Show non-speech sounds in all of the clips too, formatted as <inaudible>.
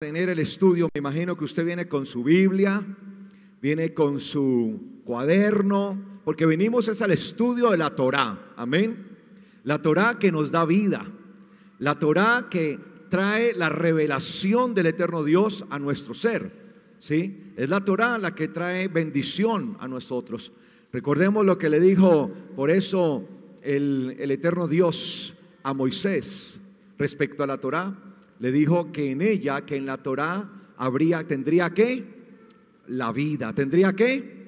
tener el estudio, me imagino que usted viene con su Biblia, viene con su cuaderno, porque venimos es al estudio de la Torá, amén. La Torá que nos da vida, la Torá que trae la revelación del eterno Dios a nuestro ser, ¿sí? Es la Torá la que trae bendición a nosotros. Recordemos lo que le dijo, por eso el, el eterno Dios a Moisés respecto a la Torah le dijo que en ella, que en la Torá, habría, tendría que la vida. ¿Tendría que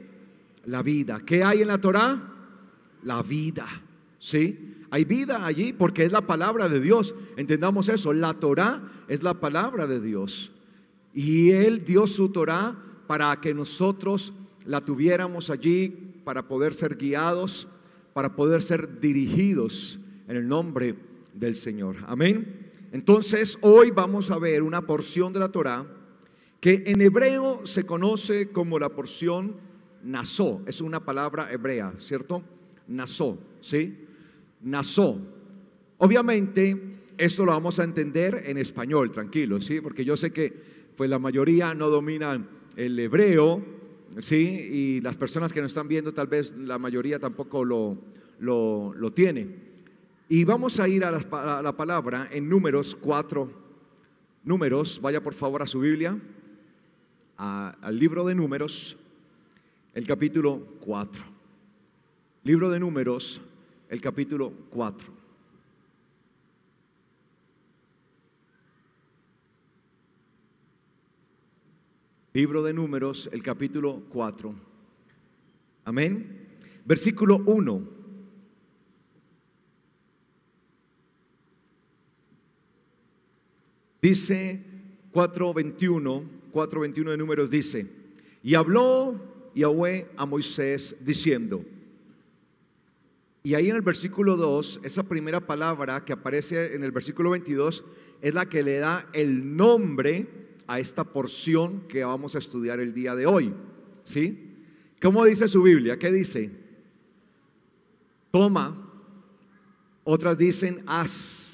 La vida. ¿Qué hay en la Torá? La vida. ¿Sí? Hay vida allí porque es la palabra de Dios. Entendamos eso. La Torá es la palabra de Dios. Y Él dio su Torá para que nosotros la tuviéramos allí, para poder ser guiados, para poder ser dirigidos en el nombre del Señor. Amén. Entonces hoy vamos a ver una porción de la Torá que en hebreo se conoce como la porción Nazó, es una palabra hebrea, ¿cierto? nazó ¿sí? nazó Obviamente esto lo vamos a entender en español, tranquilo, ¿sí? Porque yo sé que pues, la mayoría no dominan el hebreo, ¿sí? Y las personas que nos están viendo tal vez la mayoría tampoco lo, lo, lo tiene. Y vamos a ir a la, palabra en números 4. Números, vaya por favor a su Biblia, al libro de números, el capítulo 4. Libro de números, el capítulo 4. Libro de números, el capítulo 4. Amén. Versículo 1. Dice 4.21, 4.21 de números dice, y habló Yahweh a Moisés diciendo, y ahí en el versículo 2, esa primera palabra que aparece en el versículo 22 es la que le da el nombre a esta porción que vamos a estudiar el día de hoy. ¿Sí? ¿Cómo dice su Biblia? ¿Qué dice? Toma. Otras dicen haz.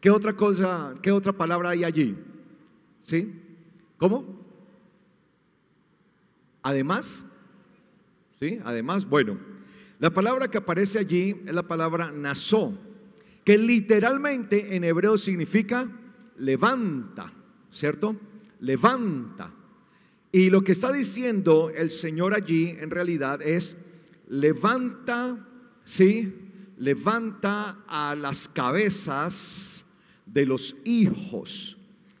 ¿Qué otra cosa, qué otra palabra hay allí? ¿Sí? ¿Cómo? Además, ¿sí? Además, bueno, la palabra que aparece allí es la palabra nasó, que literalmente en hebreo significa levanta, ¿cierto? Levanta. Y lo que está diciendo el Señor allí en realidad es levanta, ¿sí? Levanta a las cabezas de los hijos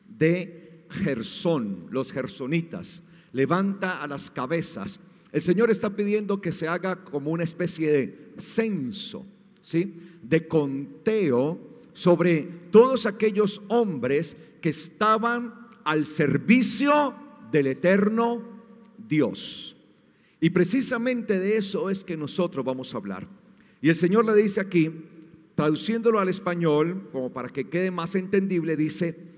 de Gersón, los gersonitas. Levanta a las cabezas. El Señor está pidiendo que se haga como una especie de censo, ¿sí? De conteo sobre todos aquellos hombres que estaban al servicio del eterno Dios. Y precisamente de eso es que nosotros vamos a hablar. Y el Señor le dice aquí, Traduciéndolo al español, como para que quede más entendible, dice,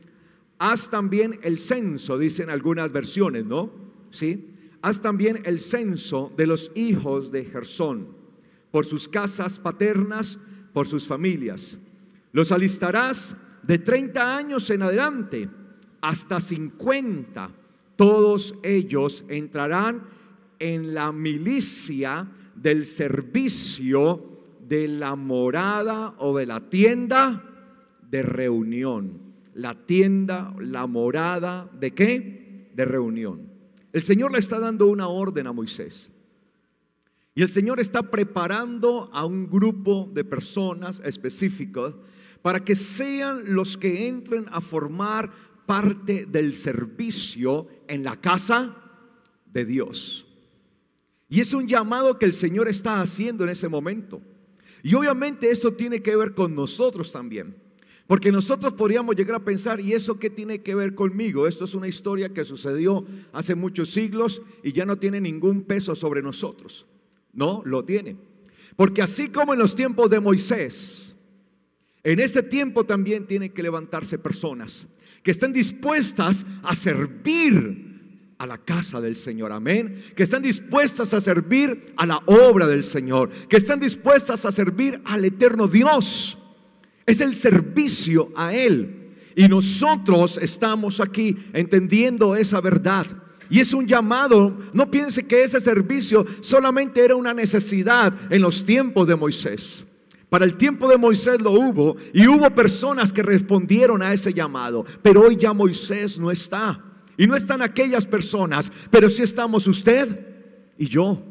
haz también el censo, dicen algunas versiones, ¿no? ¿Sí? Haz también el censo de los hijos de Gersón, por sus casas paternas, por sus familias. Los alistarás de 30 años en adelante hasta 50. Todos ellos entrarán en la milicia del servicio de la morada o de la tienda de reunión. La tienda, la morada de qué? De reunión. El Señor le está dando una orden a Moisés. Y el Señor está preparando a un grupo de personas específicas para que sean los que entren a formar parte del servicio en la casa de Dios. Y es un llamado que el Señor está haciendo en ese momento. Y obviamente esto tiene que ver con nosotros también. Porque nosotros podríamos llegar a pensar, ¿y eso qué tiene que ver conmigo? Esto es una historia que sucedió hace muchos siglos y ya no tiene ningún peso sobre nosotros. No, lo tiene. Porque así como en los tiempos de Moisés, en este tiempo también tienen que levantarse personas que estén dispuestas a servir a la casa del Señor, amén. Que están dispuestas a servir a la obra del Señor, que están dispuestas a servir al eterno Dios. Es el servicio a Él. Y nosotros estamos aquí entendiendo esa verdad. Y es un llamado. No piense que ese servicio solamente era una necesidad en los tiempos de Moisés. Para el tiempo de Moisés lo hubo y hubo personas que respondieron a ese llamado. Pero hoy ya Moisés no está. Y no están aquellas personas, pero sí estamos usted y yo.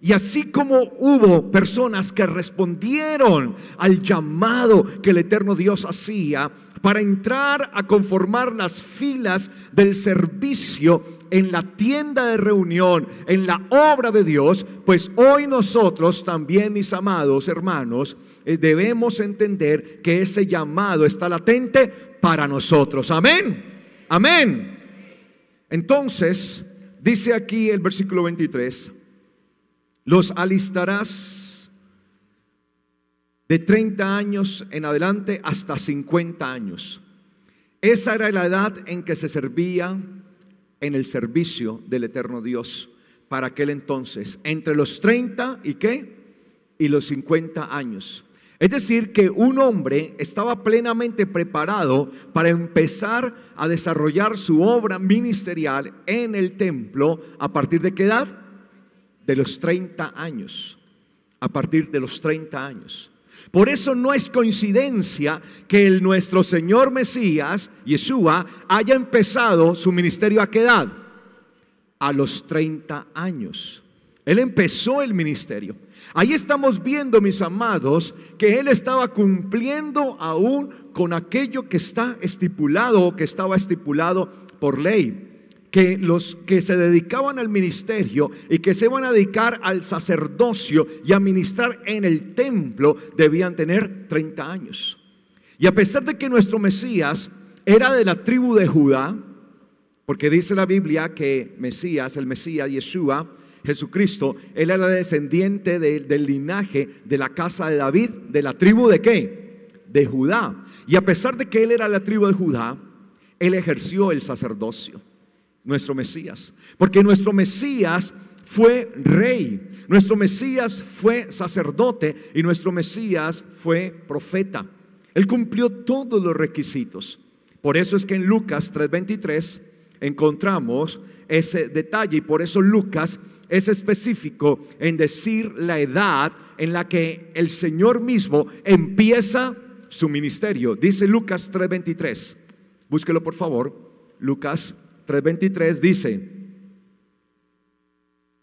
Y así como hubo personas que respondieron al llamado que el eterno Dios hacía para entrar a conformar las filas del servicio en la tienda de reunión, en la obra de Dios, pues hoy nosotros también, mis amados hermanos, eh, debemos entender que ese llamado está latente para nosotros. Amén. Amén. Entonces, dice aquí el versículo 23, los alistarás de 30 años en adelante hasta 50 años. Esa era la edad en que se servía en el servicio del eterno Dios para aquel entonces, entre los 30 y qué? Y los 50 años. Es decir, que un hombre estaba plenamente preparado para empezar a desarrollar su obra ministerial en el templo a partir de qué edad? De los 30 años. A partir de los 30 años. Por eso no es coincidencia que el nuestro Señor Mesías, Yeshua, haya empezado su ministerio a qué edad? A los 30 años. Él empezó el ministerio. Ahí estamos viendo, mis amados, que Él estaba cumpliendo aún con aquello que está estipulado o que estaba estipulado por ley que los que se dedicaban al ministerio y que se iban a dedicar al sacerdocio y a ministrar en el templo debían tener 30 años. Y a pesar de que nuestro Mesías era de la tribu de Judá, porque dice la Biblia que Mesías, el Mesías Yeshua, Jesucristo, él era descendiente del linaje de la casa de David, de la tribu de qué? De Judá. Y a pesar de que él era la tribu de Judá, él ejerció el sacerdocio, nuestro Mesías. Porque nuestro Mesías fue rey, nuestro Mesías fue sacerdote y nuestro Mesías fue profeta. Él cumplió todos los requisitos. Por eso es que en Lucas 3:23 encontramos ese detalle y por eso Lucas es específico en decir la edad en la que el Señor mismo empieza su ministerio. Dice Lucas 3:23. Búsquelo por favor. Lucas 3:23 dice,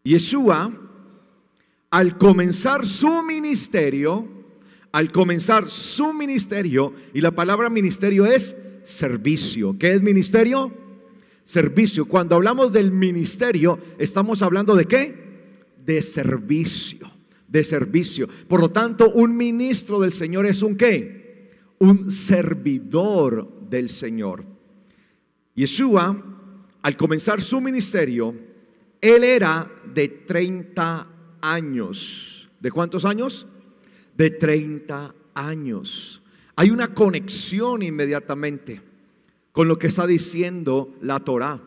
Yeshua, al comenzar su ministerio, al comenzar su ministerio, y la palabra ministerio es servicio. ¿Qué es ministerio? servicio. Cuando hablamos del ministerio, estamos hablando de qué? De servicio, de servicio. Por lo tanto, un ministro del Señor es un qué? Un servidor del Señor. Yeshua, al comenzar su ministerio, él era de 30 años. ¿De cuántos años? De 30 años. Hay una conexión inmediatamente con lo que está diciendo la Torá.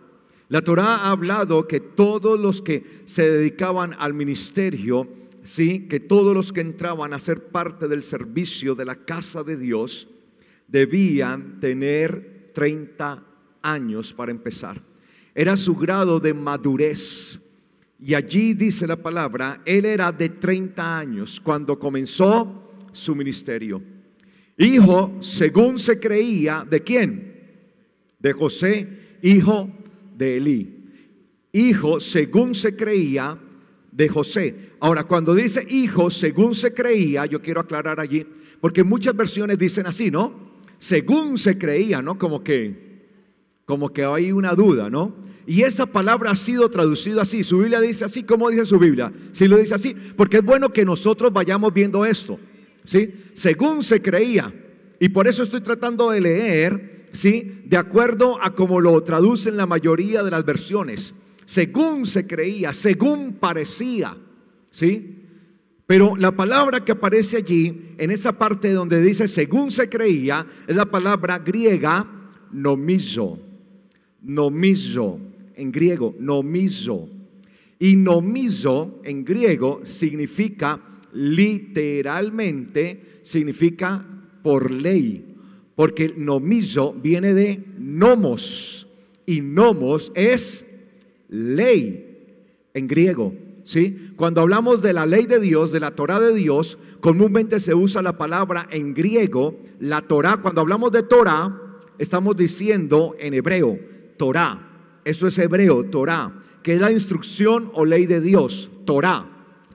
La Torá ha hablado que todos los que se dedicaban al ministerio, sí, que todos los que entraban a ser parte del servicio de la casa de Dios debían tener 30 años para empezar. Era su grado de madurez. Y allí dice la palabra, él era de 30 años cuando comenzó su ministerio. Hijo, según se creía, ¿de quién? de José, hijo de Elí. Hijo según se creía de José. Ahora, cuando dice hijo según se creía, yo quiero aclarar allí, porque muchas versiones dicen así, ¿no? Según se creía, ¿no? Como que como que hay una duda, ¿no? Y esa palabra ha sido traducida así. Su Biblia dice así. ¿Cómo dice su Biblia? Si lo dice así, porque es bueno que nosotros vayamos viendo esto, ¿sí? Según se creía. Y por eso estoy tratando de leer ¿sí? De acuerdo a como lo traducen la mayoría de las versiones, según se creía, según parecía, ¿sí? Pero la palabra que aparece allí, en esa parte donde dice según se creía, es la palabra griega nomizo. Nomizo, en griego, nomizo. Y nomizo, en griego, significa literalmente, significa por ley, porque el nomizo viene de nomos y nomos es ley en griego. ¿sí? Cuando hablamos de la ley de Dios, de la Torah de Dios, comúnmente se usa la palabra en griego, la Torah. Cuando hablamos de Torah, estamos diciendo en hebreo, Torah. Eso es hebreo, Torah, que es la instrucción o ley de Dios, Torah,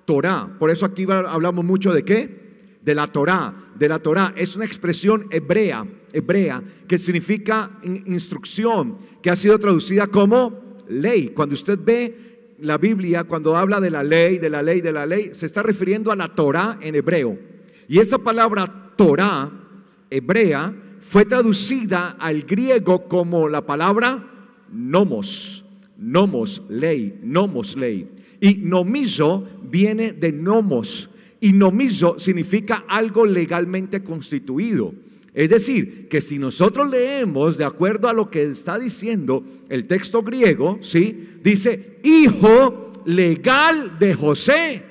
Torah. Por eso aquí hablamos mucho de qué? de la Torá, de la Torá. Es una expresión hebrea, hebrea, que significa instrucción, que ha sido traducida como ley. Cuando usted ve la Biblia, cuando habla de la ley, de la ley, de la ley, se está refiriendo a la Torá en hebreo. Y esa palabra Torá hebrea fue traducida al griego como la palabra nomos, nomos, ley, nomos, ley. Y nomizo viene de nomos, y nomizo significa algo legalmente constituido. Es decir, que si nosotros leemos de acuerdo a lo que está diciendo el texto griego, ¿sí? Dice, hijo legal de José,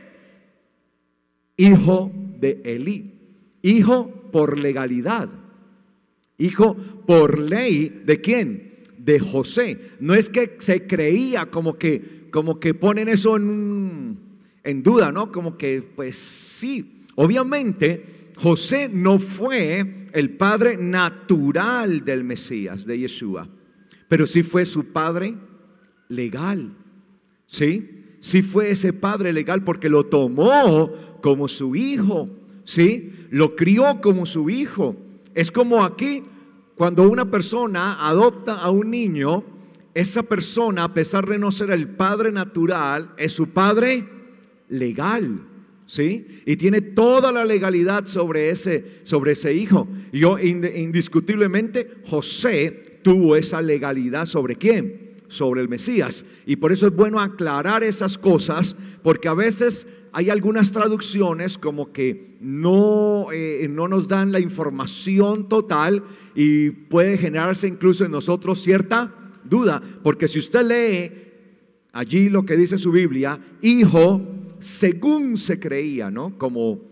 hijo de Elí, hijo por legalidad, hijo por ley de quién? De José. No es que se creía como que, como que ponen eso en un en duda, ¿no? Como que, pues sí, obviamente José no fue el padre natural del Mesías, de Yeshua, pero sí fue su padre legal, ¿sí? Sí fue ese padre legal porque lo tomó como su hijo, ¿sí? Lo crió como su hijo. Es como aquí, cuando una persona adopta a un niño, esa persona, a pesar de no ser el padre natural, es su padre legal, ¿sí? Y tiene toda la legalidad sobre ese, sobre ese hijo. Yo indiscutiblemente, José tuvo esa legalidad sobre quién? Sobre el Mesías. Y por eso es bueno aclarar esas cosas, porque a veces hay algunas traducciones como que no, eh, no nos dan la información total y puede generarse incluso en nosotros cierta duda, porque si usted lee allí lo que dice su Biblia, hijo según se creía, ¿no? Como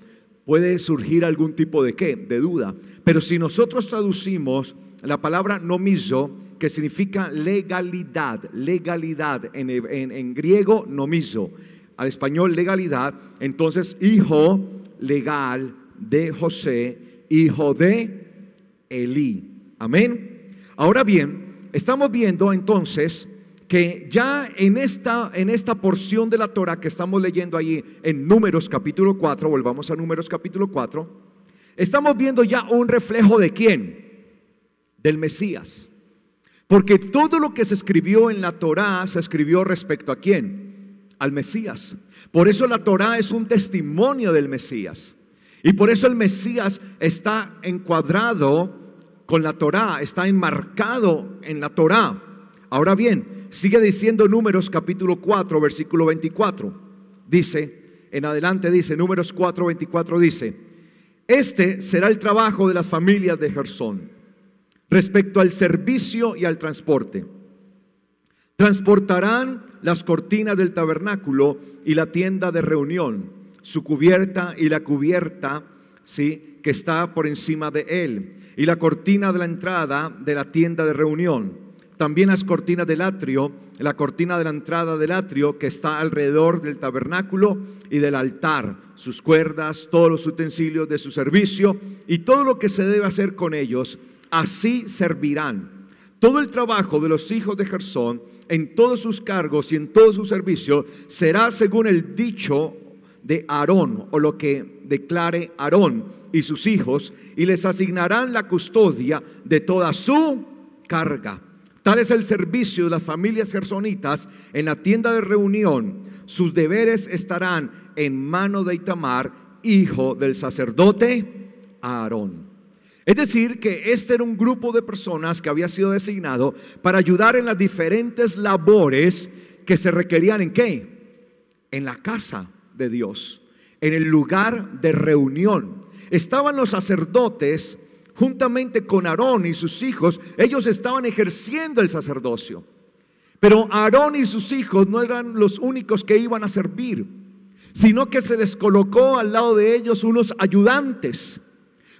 puede surgir algún tipo de qué, de duda. Pero si nosotros traducimos la palabra nomizo, que significa legalidad, legalidad, en, en griego nomizo, al español legalidad, entonces hijo legal de José, hijo de Elí. Amén. Ahora bien, estamos viendo entonces que ya en esta, en esta porción de la Torah que estamos leyendo allí en Números capítulo 4, volvamos a Números capítulo 4, estamos viendo ya un reflejo de quién? Del Mesías. Porque todo lo que se escribió en la Torah se escribió respecto a quién? Al Mesías. Por eso la Torah es un testimonio del Mesías. Y por eso el Mesías está encuadrado con la Torah, está enmarcado en la Torah. Ahora bien, Sigue diciendo Números capítulo 4, versículo 24. Dice, en adelante dice, Números 4, 24 dice, este será el trabajo de las familias de Gersón respecto al servicio y al transporte. Transportarán las cortinas del tabernáculo y la tienda de reunión, su cubierta y la cubierta, ¿sí? que está por encima de él, y la cortina de la entrada de la tienda de reunión también las cortinas del atrio, la cortina de la entrada del atrio que está alrededor del tabernáculo y del altar, sus cuerdas, todos los utensilios de su servicio y todo lo que se debe hacer con ellos, así servirán. Todo el trabajo de los hijos de Gersón en todos sus cargos y en todo su servicio será según el dicho de Aarón o lo que declare Aarón y sus hijos y les asignarán la custodia de toda su carga Tal es el servicio de las familias gersonitas en la tienda de reunión. Sus deberes estarán en mano de Itamar, hijo del sacerdote Aarón. Es decir, que este era un grupo de personas que había sido designado para ayudar en las diferentes labores que se requerían en qué? En la casa de Dios, en el lugar de reunión. Estaban los sacerdotes juntamente con Aarón y sus hijos, ellos estaban ejerciendo el sacerdocio. Pero Aarón y sus hijos no eran los únicos que iban a servir, sino que se les colocó al lado de ellos unos ayudantes,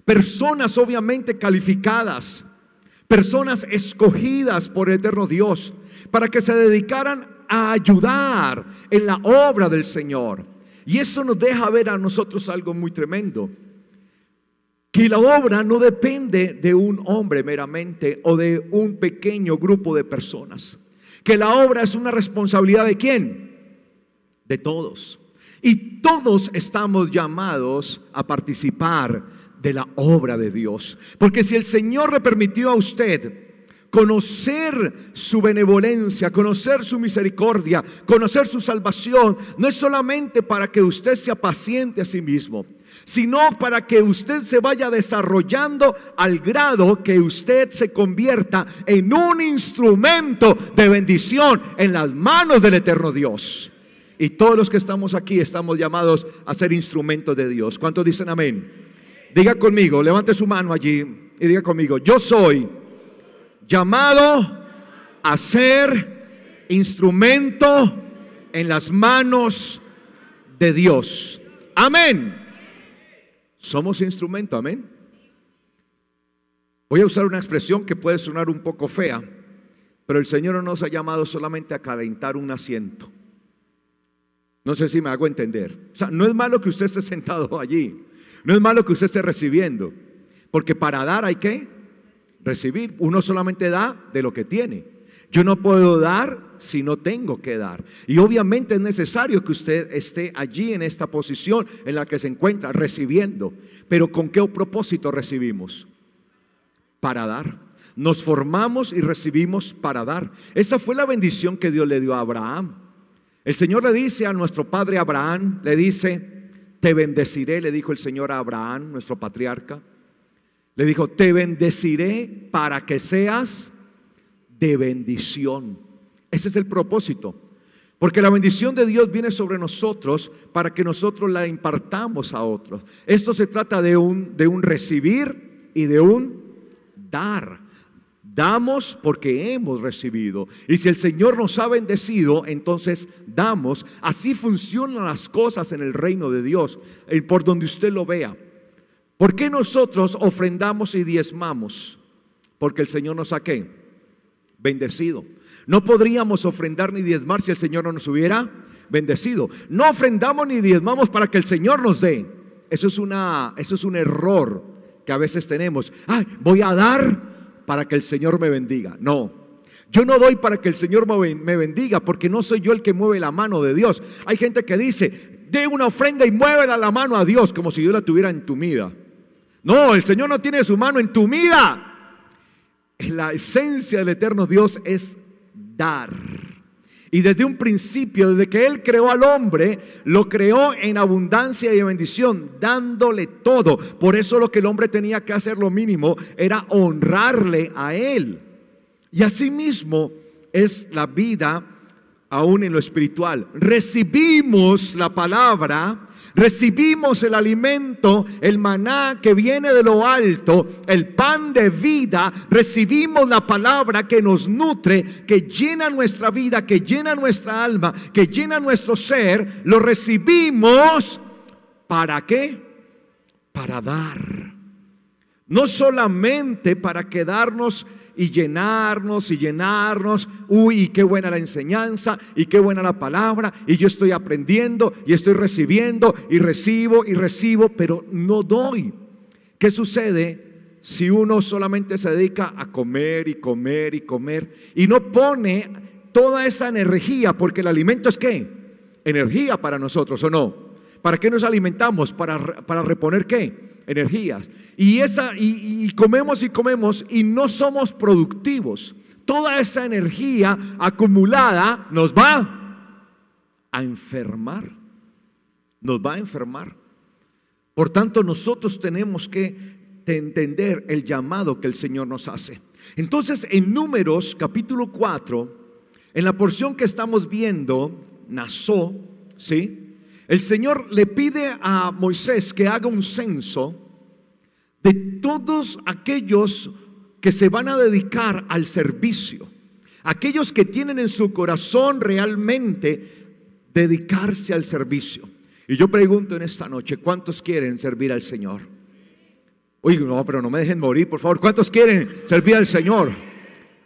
personas obviamente calificadas, personas escogidas por el eterno Dios, para que se dedicaran a ayudar en la obra del Señor. Y esto nos deja ver a nosotros algo muy tremendo que la obra no depende de un hombre meramente o de un pequeño grupo de personas. Que la obra es una responsabilidad de quién? De todos. Y todos estamos llamados a participar de la obra de Dios. Porque si el Señor le permitió a usted conocer su benevolencia, conocer su misericordia, conocer su salvación, no es solamente para que usted se paciente a sí mismo, sino para que usted se vaya desarrollando al grado que usted se convierta en un instrumento de bendición en las manos del eterno Dios. Y todos los que estamos aquí estamos llamados a ser instrumentos de Dios. ¿Cuántos dicen amén? Diga conmigo, levante su mano allí y diga conmigo, yo soy llamado a ser instrumento en las manos de Dios. Amén. Somos instrumento, amén. Voy a usar una expresión que puede sonar un poco fea, pero el Señor no nos ha llamado solamente a calentar un asiento. No sé si me hago entender. O sea, no es malo que usted esté sentado <laughs> allí, no es malo que usted esté recibiendo, porque para dar hay que recibir. Uno solamente da de lo que tiene. Yo no puedo dar si no tengo que dar. Y obviamente es necesario que usted esté allí en esta posición en la que se encuentra recibiendo. Pero ¿con qué propósito recibimos? Para dar. Nos formamos y recibimos para dar. Esa fue la bendición que Dios le dio a Abraham. El Señor le dice a nuestro padre Abraham, le dice, te bendeciré, le dijo el Señor a Abraham, nuestro patriarca. Le dijo, te bendeciré para que seas de bendición. Ese es el propósito. Porque la bendición de Dios viene sobre nosotros para que nosotros la impartamos a otros. Esto se trata de un, de un recibir y de un dar. Damos porque hemos recibido. Y si el Señor nos ha bendecido, entonces damos. Así funcionan las cosas en el reino de Dios, por donde usted lo vea. ¿Por qué nosotros ofrendamos y diezmamos? Porque el Señor nos ha bendecido. No podríamos ofrendar ni diezmar si el Señor no nos hubiera bendecido. No ofrendamos ni diezmamos para que el Señor nos dé. Eso es, una, eso es un error que a veces tenemos. Ay, voy a dar para que el Señor me bendiga. No, yo no doy para que el Señor me bendiga, porque no soy yo el que mueve la mano de Dios. Hay gente que dice, dé una ofrenda y muévela la mano a Dios, como si Dios la tuviera en entumida. No, el Señor no tiene su mano en tu entumida la esencia del eterno Dios es dar. Y desde un principio, desde que Él creó al hombre, lo creó en abundancia y en bendición, dándole todo. Por eso lo que el hombre tenía que hacer, lo mínimo, era honrarle a Él. Y asimismo es la vida aún en lo espiritual. Recibimos la palabra Recibimos el alimento, el maná que viene de lo alto, el pan de vida. Recibimos la palabra que nos nutre, que llena nuestra vida, que llena nuestra alma, que llena nuestro ser. Lo recibimos para qué? Para dar. No solamente para quedarnos y llenarnos y llenarnos. Uy, qué buena la enseñanza y qué buena la palabra y yo estoy aprendiendo y estoy recibiendo y recibo y recibo, pero no doy. ¿Qué sucede? Si uno solamente se dedica a comer y comer y comer y no pone toda esa energía, porque el alimento es qué? Energía para nosotros o no. ¿Para qué nos alimentamos? ¿Para, para reponer qué? energías. Y, esa, y, comemos y comemos y no somos productivos. Toda esa energía acumulada nos va a enfermar. Nos va a enfermar. Por tanto, nosotros tenemos que entender el llamado que el Señor nos hace. Entonces, en Números capítulo 4, en la porción que estamos viendo, Nazó, ¿sí? El Señor le pide a Moisés que haga un censo de todos aquellos que se van a dedicar al servicio, aquellos que tienen en su corazón realmente dedicarse al servicio. Y yo pregunto en esta noche, ¿cuántos quieren servir al Señor? Uy, no, pero no me dejen morir, por favor. ¿Cuántos quieren servir al Señor?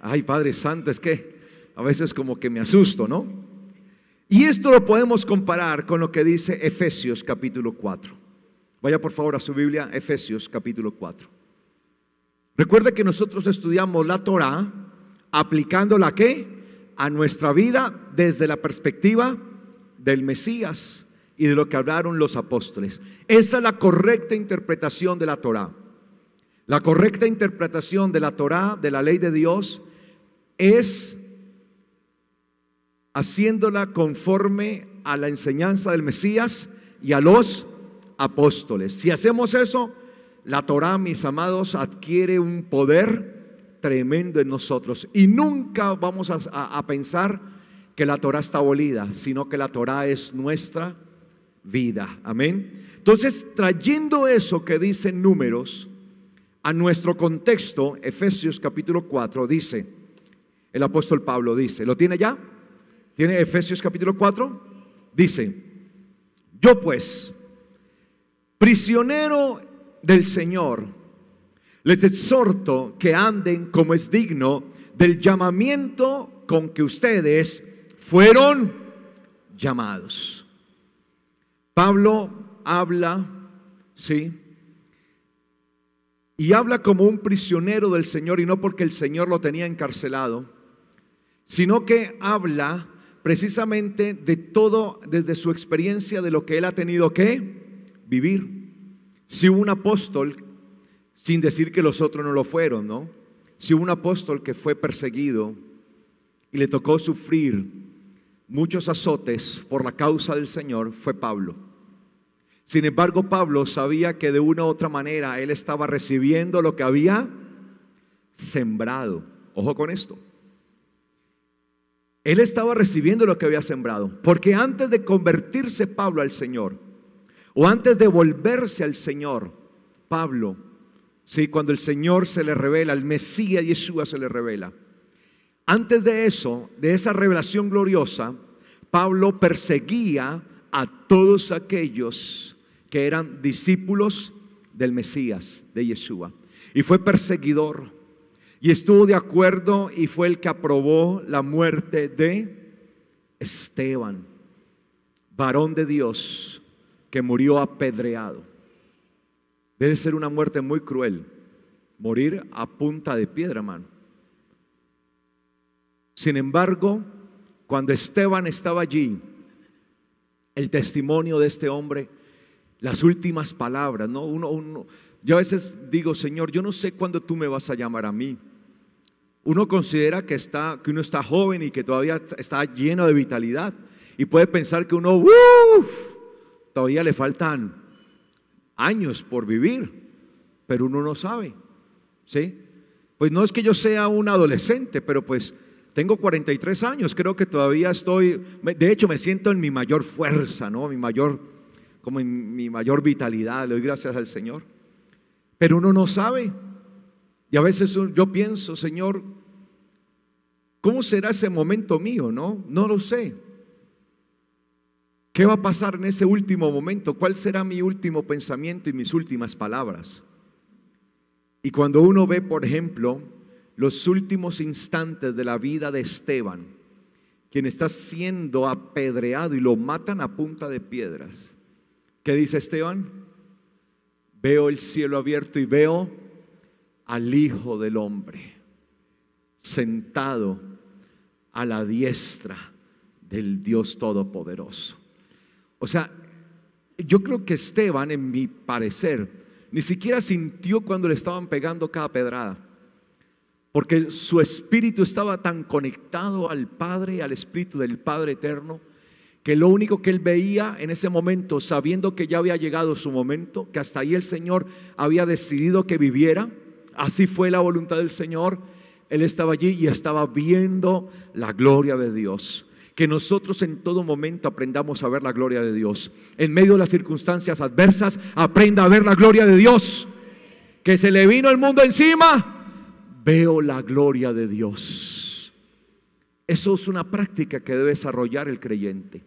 Ay, Padre Santo, es que a veces como que me asusto, ¿no? Y esto lo podemos comparar con lo que dice Efesios capítulo 4. Vaya por favor a su Biblia, Efesios capítulo 4. Recuerde que nosotros estudiamos la Torah aplicándola qué? A nuestra vida desde la perspectiva del Mesías y de lo que hablaron los apóstoles. Esa es la correcta interpretación de la Torah. La correcta interpretación de la Torah, de la ley de Dios, es haciéndola conforme a la enseñanza del Mesías y a los apóstoles. Si hacemos eso, la Torah, mis amados, adquiere un poder tremendo en nosotros y nunca vamos a, pensar que la Torah está abolida, sino que la Torah es nuestra vida. Amén. Entonces, trayendo eso que dicen números a nuestro contexto, Efesios capítulo 4 dice, el apóstol Pablo dice, ¿lo tiene ya? Tiene Efesios capítulo 4. Dice, yo pues, prisionero del Señor, les exhorto que anden como es digno del llamamiento con que ustedes fueron llamados. Pablo habla, ¿sí? Y habla como un prisionero del Señor y no porque el Señor lo tenía encarcelado, sino que habla precisamente de todo, desde su experiencia, de lo que él ha tenido que vivir. Si hubo un apóstol, sin decir que los otros no lo fueron, ¿no? Si hubo un apóstol que fue perseguido y le tocó sufrir muchos azotes por la causa del Señor, fue Pablo. Sin embargo, Pablo sabía que de una u otra manera él estaba recibiendo lo que había sembrado. Ojo con esto. Él estaba recibiendo lo que había sembrado. Porque antes de convertirse Pablo al Señor, o antes de volverse al Señor, Pablo, ¿sí? cuando el Señor se le revela, el Mesías Yeshua se le revela. Antes de eso, de esa revelación gloriosa, Pablo perseguía a todos aquellos que eran discípulos del Mesías, de Yeshua. Y fue perseguidor y estuvo de acuerdo y fue el que aprobó la muerte de Esteban, varón de Dios, que murió apedreado. Debe ser una muerte muy cruel, morir a punta de piedra, hermano. Sin embargo, cuando Esteban estaba allí, el testimonio de este hombre, las últimas palabras, ¿no? Uno, uno, yo a veces digo, Señor, yo no sé cuándo tú me vas a llamar a mí. Uno considera que, está, que uno está joven y que todavía está lleno de vitalidad. Y puede pensar que uno, uff, todavía le faltan años por vivir, pero uno no sabe. ¿Sí? Pues no es que yo sea un adolescente, pero pues tengo 43 años, creo que todavía estoy, de hecho me siento en mi mayor fuerza, ¿no? Mi mayor, como en mi mayor vitalidad, le doy gracias al Señor. Pero uno no sabe. Y a veces yo pienso, Señor, ¿Cómo será ese momento mío? No, no lo sé. ¿Qué va a pasar en ese último momento? ¿Cuál será mi último pensamiento y mis últimas palabras? Y cuando uno ve, por ejemplo, los últimos instantes de la vida de Esteban, quien está siendo apedreado y lo matan a punta de piedras, ¿qué dice Esteban? Veo el cielo abierto y veo al Hijo del Hombre sentado a la diestra del Dios Todopoderoso. O sea, yo creo que Esteban, en mi parecer, ni siquiera sintió cuando le estaban pegando cada pedrada, porque su espíritu estaba tan conectado al Padre, al Espíritu del Padre Eterno, que lo único que él veía en ese momento, sabiendo que ya había llegado su momento, que hasta ahí el Señor había decidido que viviera, así fue la voluntad del Señor, él estaba allí y estaba viendo la gloria de Dios. Que nosotros en todo momento aprendamos a ver la gloria de Dios. En medio de las circunstancias adversas, aprenda a ver la gloria de Dios. Que se le vino el mundo encima, veo la gloria de Dios. Eso es una práctica que debe desarrollar el creyente.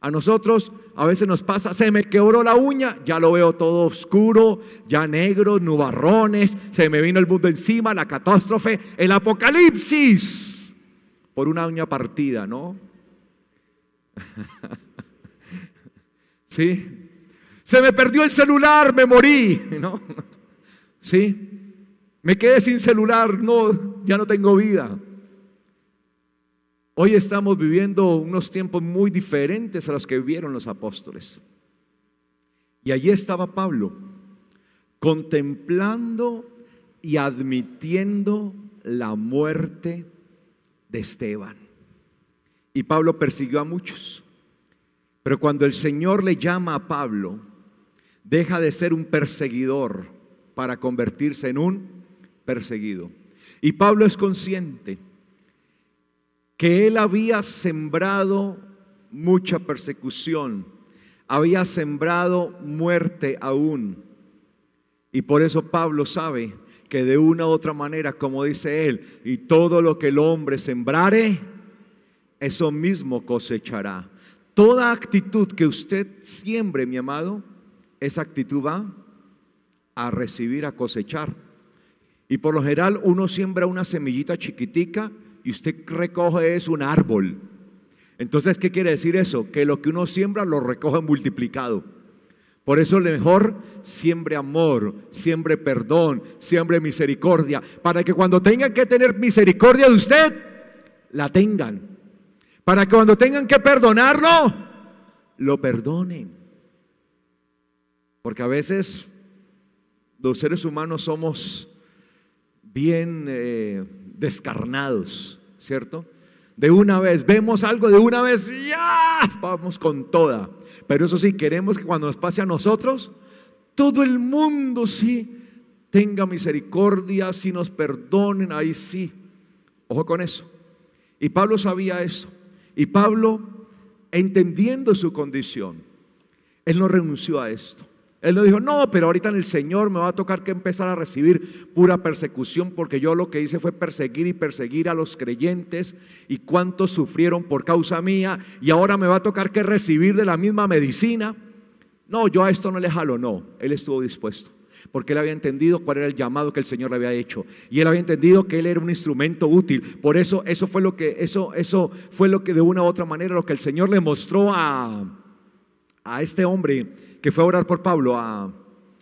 A nosotros a veces nos pasa, se me quebró la uña, ya lo veo todo oscuro, ya negro, nubarrones, se me vino el mundo encima, la catástrofe, el apocalipsis, por una uña partida, ¿no? <laughs> ¿Sí? Se me perdió el celular, me morí, ¿no? <laughs> ¿Sí? Me quedé sin celular, no, ya no tengo vida. Hoy estamos viviendo unos tiempos muy diferentes a los que vivieron los apóstoles. Y allí estaba Pablo, contemplando y admitiendo la muerte de Esteban. Y Pablo persiguió a muchos. Pero cuando el Señor le llama a Pablo, deja de ser un perseguidor para convertirse en un perseguido. Y Pablo es consciente que él había sembrado mucha persecución, había sembrado muerte aún. Y por eso Pablo sabe que de una u otra manera, como dice él, y todo lo que el hombre sembrare, eso mismo cosechará. Toda actitud que usted siembre, mi amado, esa actitud va a recibir, a cosechar. Y por lo general uno siembra una semillita chiquitica y usted recoge es un árbol. Entonces, ¿qué quiere decir eso? Que lo que uno siembra lo recoge multiplicado. Por eso lo mejor, siembre amor, siembre perdón, siembre misericordia, para que cuando tengan que tener misericordia de usted, la tengan. Para que cuando tengan que perdonarlo, lo perdonen. Porque a veces los seres humanos somos bien eh, descarnados. ¿cierto? De una vez, vemos algo de una vez, ya, vamos con toda. Pero eso sí, queremos que cuando nos pase a nosotros, todo el mundo sí tenga misericordia, si nos perdonen, ahí sí. Ojo con eso. Y Pablo sabía eso. Y Pablo, entendiendo su condición, él no renunció a esto. Él no dijo, no, pero ahorita en el Señor me va a tocar que empezar a recibir pura persecución porque yo lo que hice fue perseguir y perseguir a los creyentes y cuántos sufrieron por causa mía y ahora me va a tocar que recibir de la misma medicina. No, yo a esto no le jalo, no, él estuvo dispuesto porque él había entendido cuál era el llamado que el Señor le había hecho y él había entendido que él era un instrumento útil. Por eso eso fue lo que eso eso fue lo que de una u otra manera lo que el Señor le mostró a a este hombre que fue a orar por Pablo, a,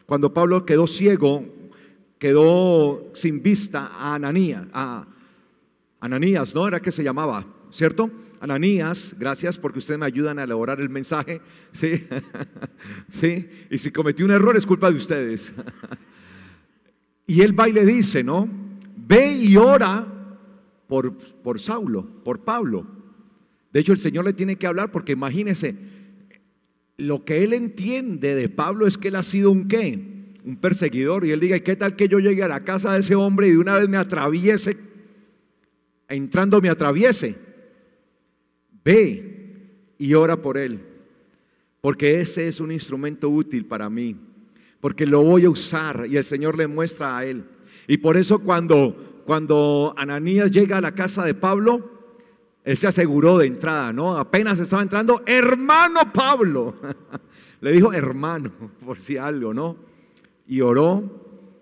cuando Pablo quedó ciego, quedó sin vista a Ananías, a Ananías, ¿no? Era que se llamaba, ¿cierto? Ananías, gracias porque ustedes me ayudan a elaborar el mensaje, <laughs> ¿sí? <laughs> ¿Sí? Y si cometí un error es culpa de ustedes. <laughs> Y él va y le dice, ¿no? Ve y ora por, por Saulo, por Pablo. De hecho, el Señor le tiene que hablar porque imagínese, lo que él entiende de Pablo es que él ha sido un qué, un perseguidor. Y él diga, qué tal que yo llegue a la casa de ese hombre y de una vez me atraviese, entrando me atraviese? Ve y ora por él, porque ese es un instrumento útil para mí, porque lo voy a usar y el Señor le muestra a él. Y por eso cuando, cuando Ananías llega a la casa de Pablo, él se aseguró de entrada, ¿no? Apenas estaba entrando, hermano Pablo. <laughs> Le dijo hermano, por si algo, ¿no? Y oró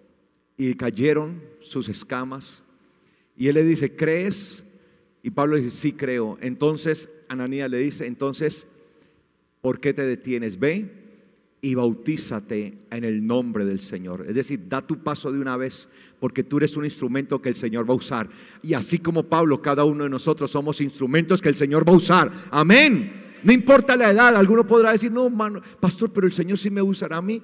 y cayeron sus escamas. Y él le dice, ¿crees? Y Pablo dice, sí creo. Entonces Ananías le dice, entonces, ¿por qué te detienes? Ve y bautízate en el nombre del Señor. Es decir, da tu paso de una vez porque tú eres un instrumento que el Señor va a usar. Y así como Pablo, cada uno de nosotros somos instrumentos que el Señor va a usar. Amén. No importa la edad, alguno podrá decir, no, pastor, pero el Señor sí me usará a mí.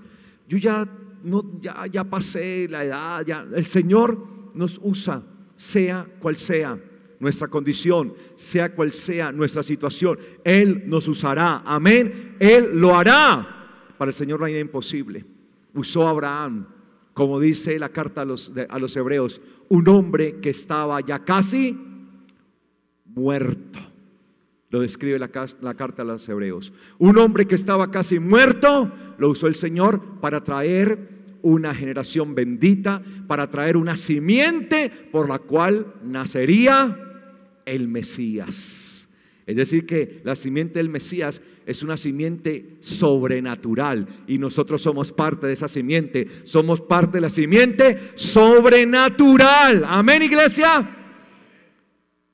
Yo ya, no, ya, pasé la edad, El Señor nos usa, sea cual sea nuestra condición, sea cual sea nuestra situación. Él nos usará. Amén. Él lo hará. Para el Señor no hay imposible. Usó Abraham, como dice la carta a los, a los hebreos, un hombre que estaba ya casi muerto. Lo describe la, carta a los hebreos. Un hombre que estaba casi muerto, lo usó el Señor para traer una generación bendita, para traer una simiente por la cual nacería el Mesías. Es decir, que la simiente del Mesías es una simiente sobrenatural y nosotros somos parte de esa simiente. Somos parte de la simiente sobrenatural. Amén, iglesia.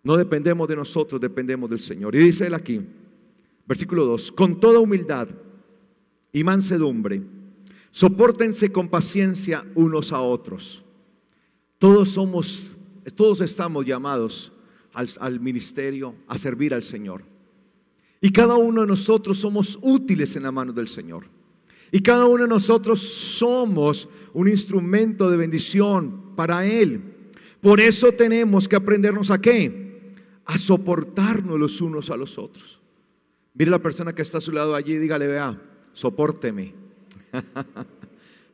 No dependemos de nosotros, dependemos del Señor. Y dice él aquí, versículo 2, con toda humildad y mansedumbre, soportense con paciencia unos a otros. Todos somos, todos estamos llamados al, ministerio, a servir al Señor. Y cada uno de nosotros somos útiles en la mano del Señor. Y cada uno de nosotros somos un instrumento de bendición para Él. Por eso tenemos que aprendernos a qué? A soportarnos los unos a los otros. Mire la persona que está a su lado allí dígale, vea, sopórteme. <laughs>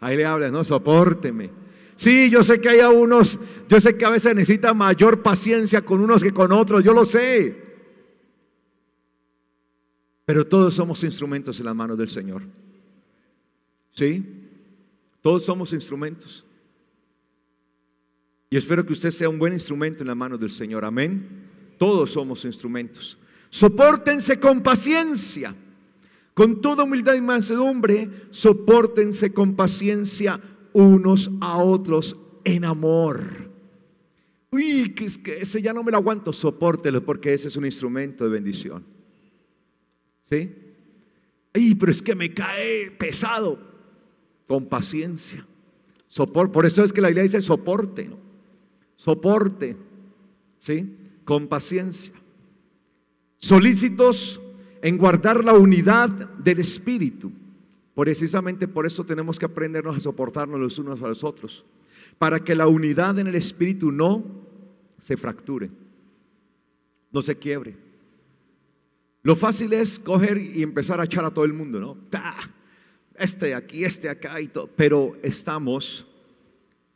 Ahí le hablas, no, sopórteme. Sí, yo sé que hay a unos, yo sé que a veces necesita mayor paciencia con unos que con otros, yo lo sé. Pero todos somos instrumentos en las manos del Señor. ¿Sí? Todos somos instrumentos. Y espero que usted sea un buen instrumento en las manos del Señor. Amén. Todos somos instrumentos. Sopórtense con paciencia. Con toda humildad y mansedumbre, sopórtense con paciencia unos a otros en amor. Uy, que, ese ya no me lo aguanto, sopórtelo porque ese es un instrumento de bendición. ¿Sí? Ay, pero es que me cae pesado. Con paciencia. Sopor, por eso es que la iglesia dice soporte, Soporte. ¿Sí? Con paciencia. Solícitos en guardar la unidad del espíritu Precisamente por eso tenemos que aprendernos a soportarnos los unos a los otros, para que la unidad en el espíritu no se fracture, no se quiebre. Lo fácil es coger y empezar a echar a todo el mundo, ¿no? Este aquí, este acá y todo, pero estamos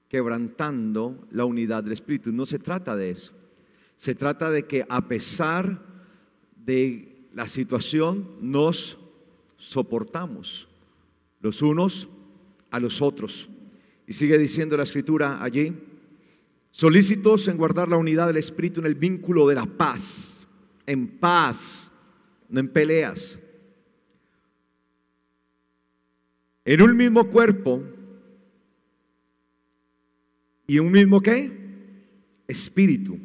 quebrantando la unidad del espíritu. No se trata de eso. Se trata de que a pesar de la situación nos soportamos los unos a los otros. Y sigue diciendo la escritura allí, solícitos en guardar la unidad del Espíritu en el vínculo de la paz, en paz, no en peleas. En un mismo cuerpo y un mismo qué? Espíritu.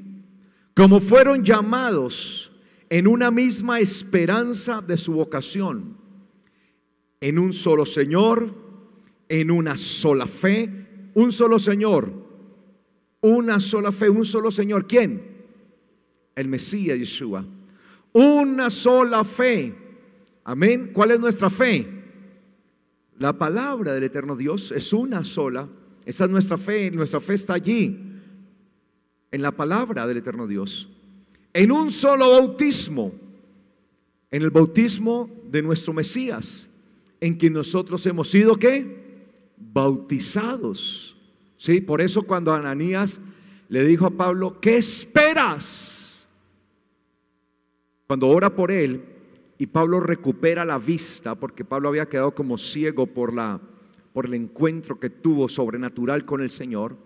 Como fueron llamados en una misma esperanza de su vocación en un solo Señor, en una sola fe, un solo Señor, una sola fe, un solo Señor. ¿Quién? El Mesías Yeshua. Una sola fe. Amén. ¿Cuál es nuestra fe? La palabra del eterno Dios es una sola. Esa es nuestra fe. Nuestra fe está allí, en la palabra del eterno Dios. En un solo bautismo. En el bautismo de nuestro Mesías en que nosotros hemos sido qué? Bautizados. ¿Sí? Por eso cuando Ananías le dijo a Pablo, ¿qué esperas? Cuando ora por él y Pablo recupera la vista, porque Pablo había quedado como ciego por, la, por el encuentro que tuvo sobrenatural con el Señor,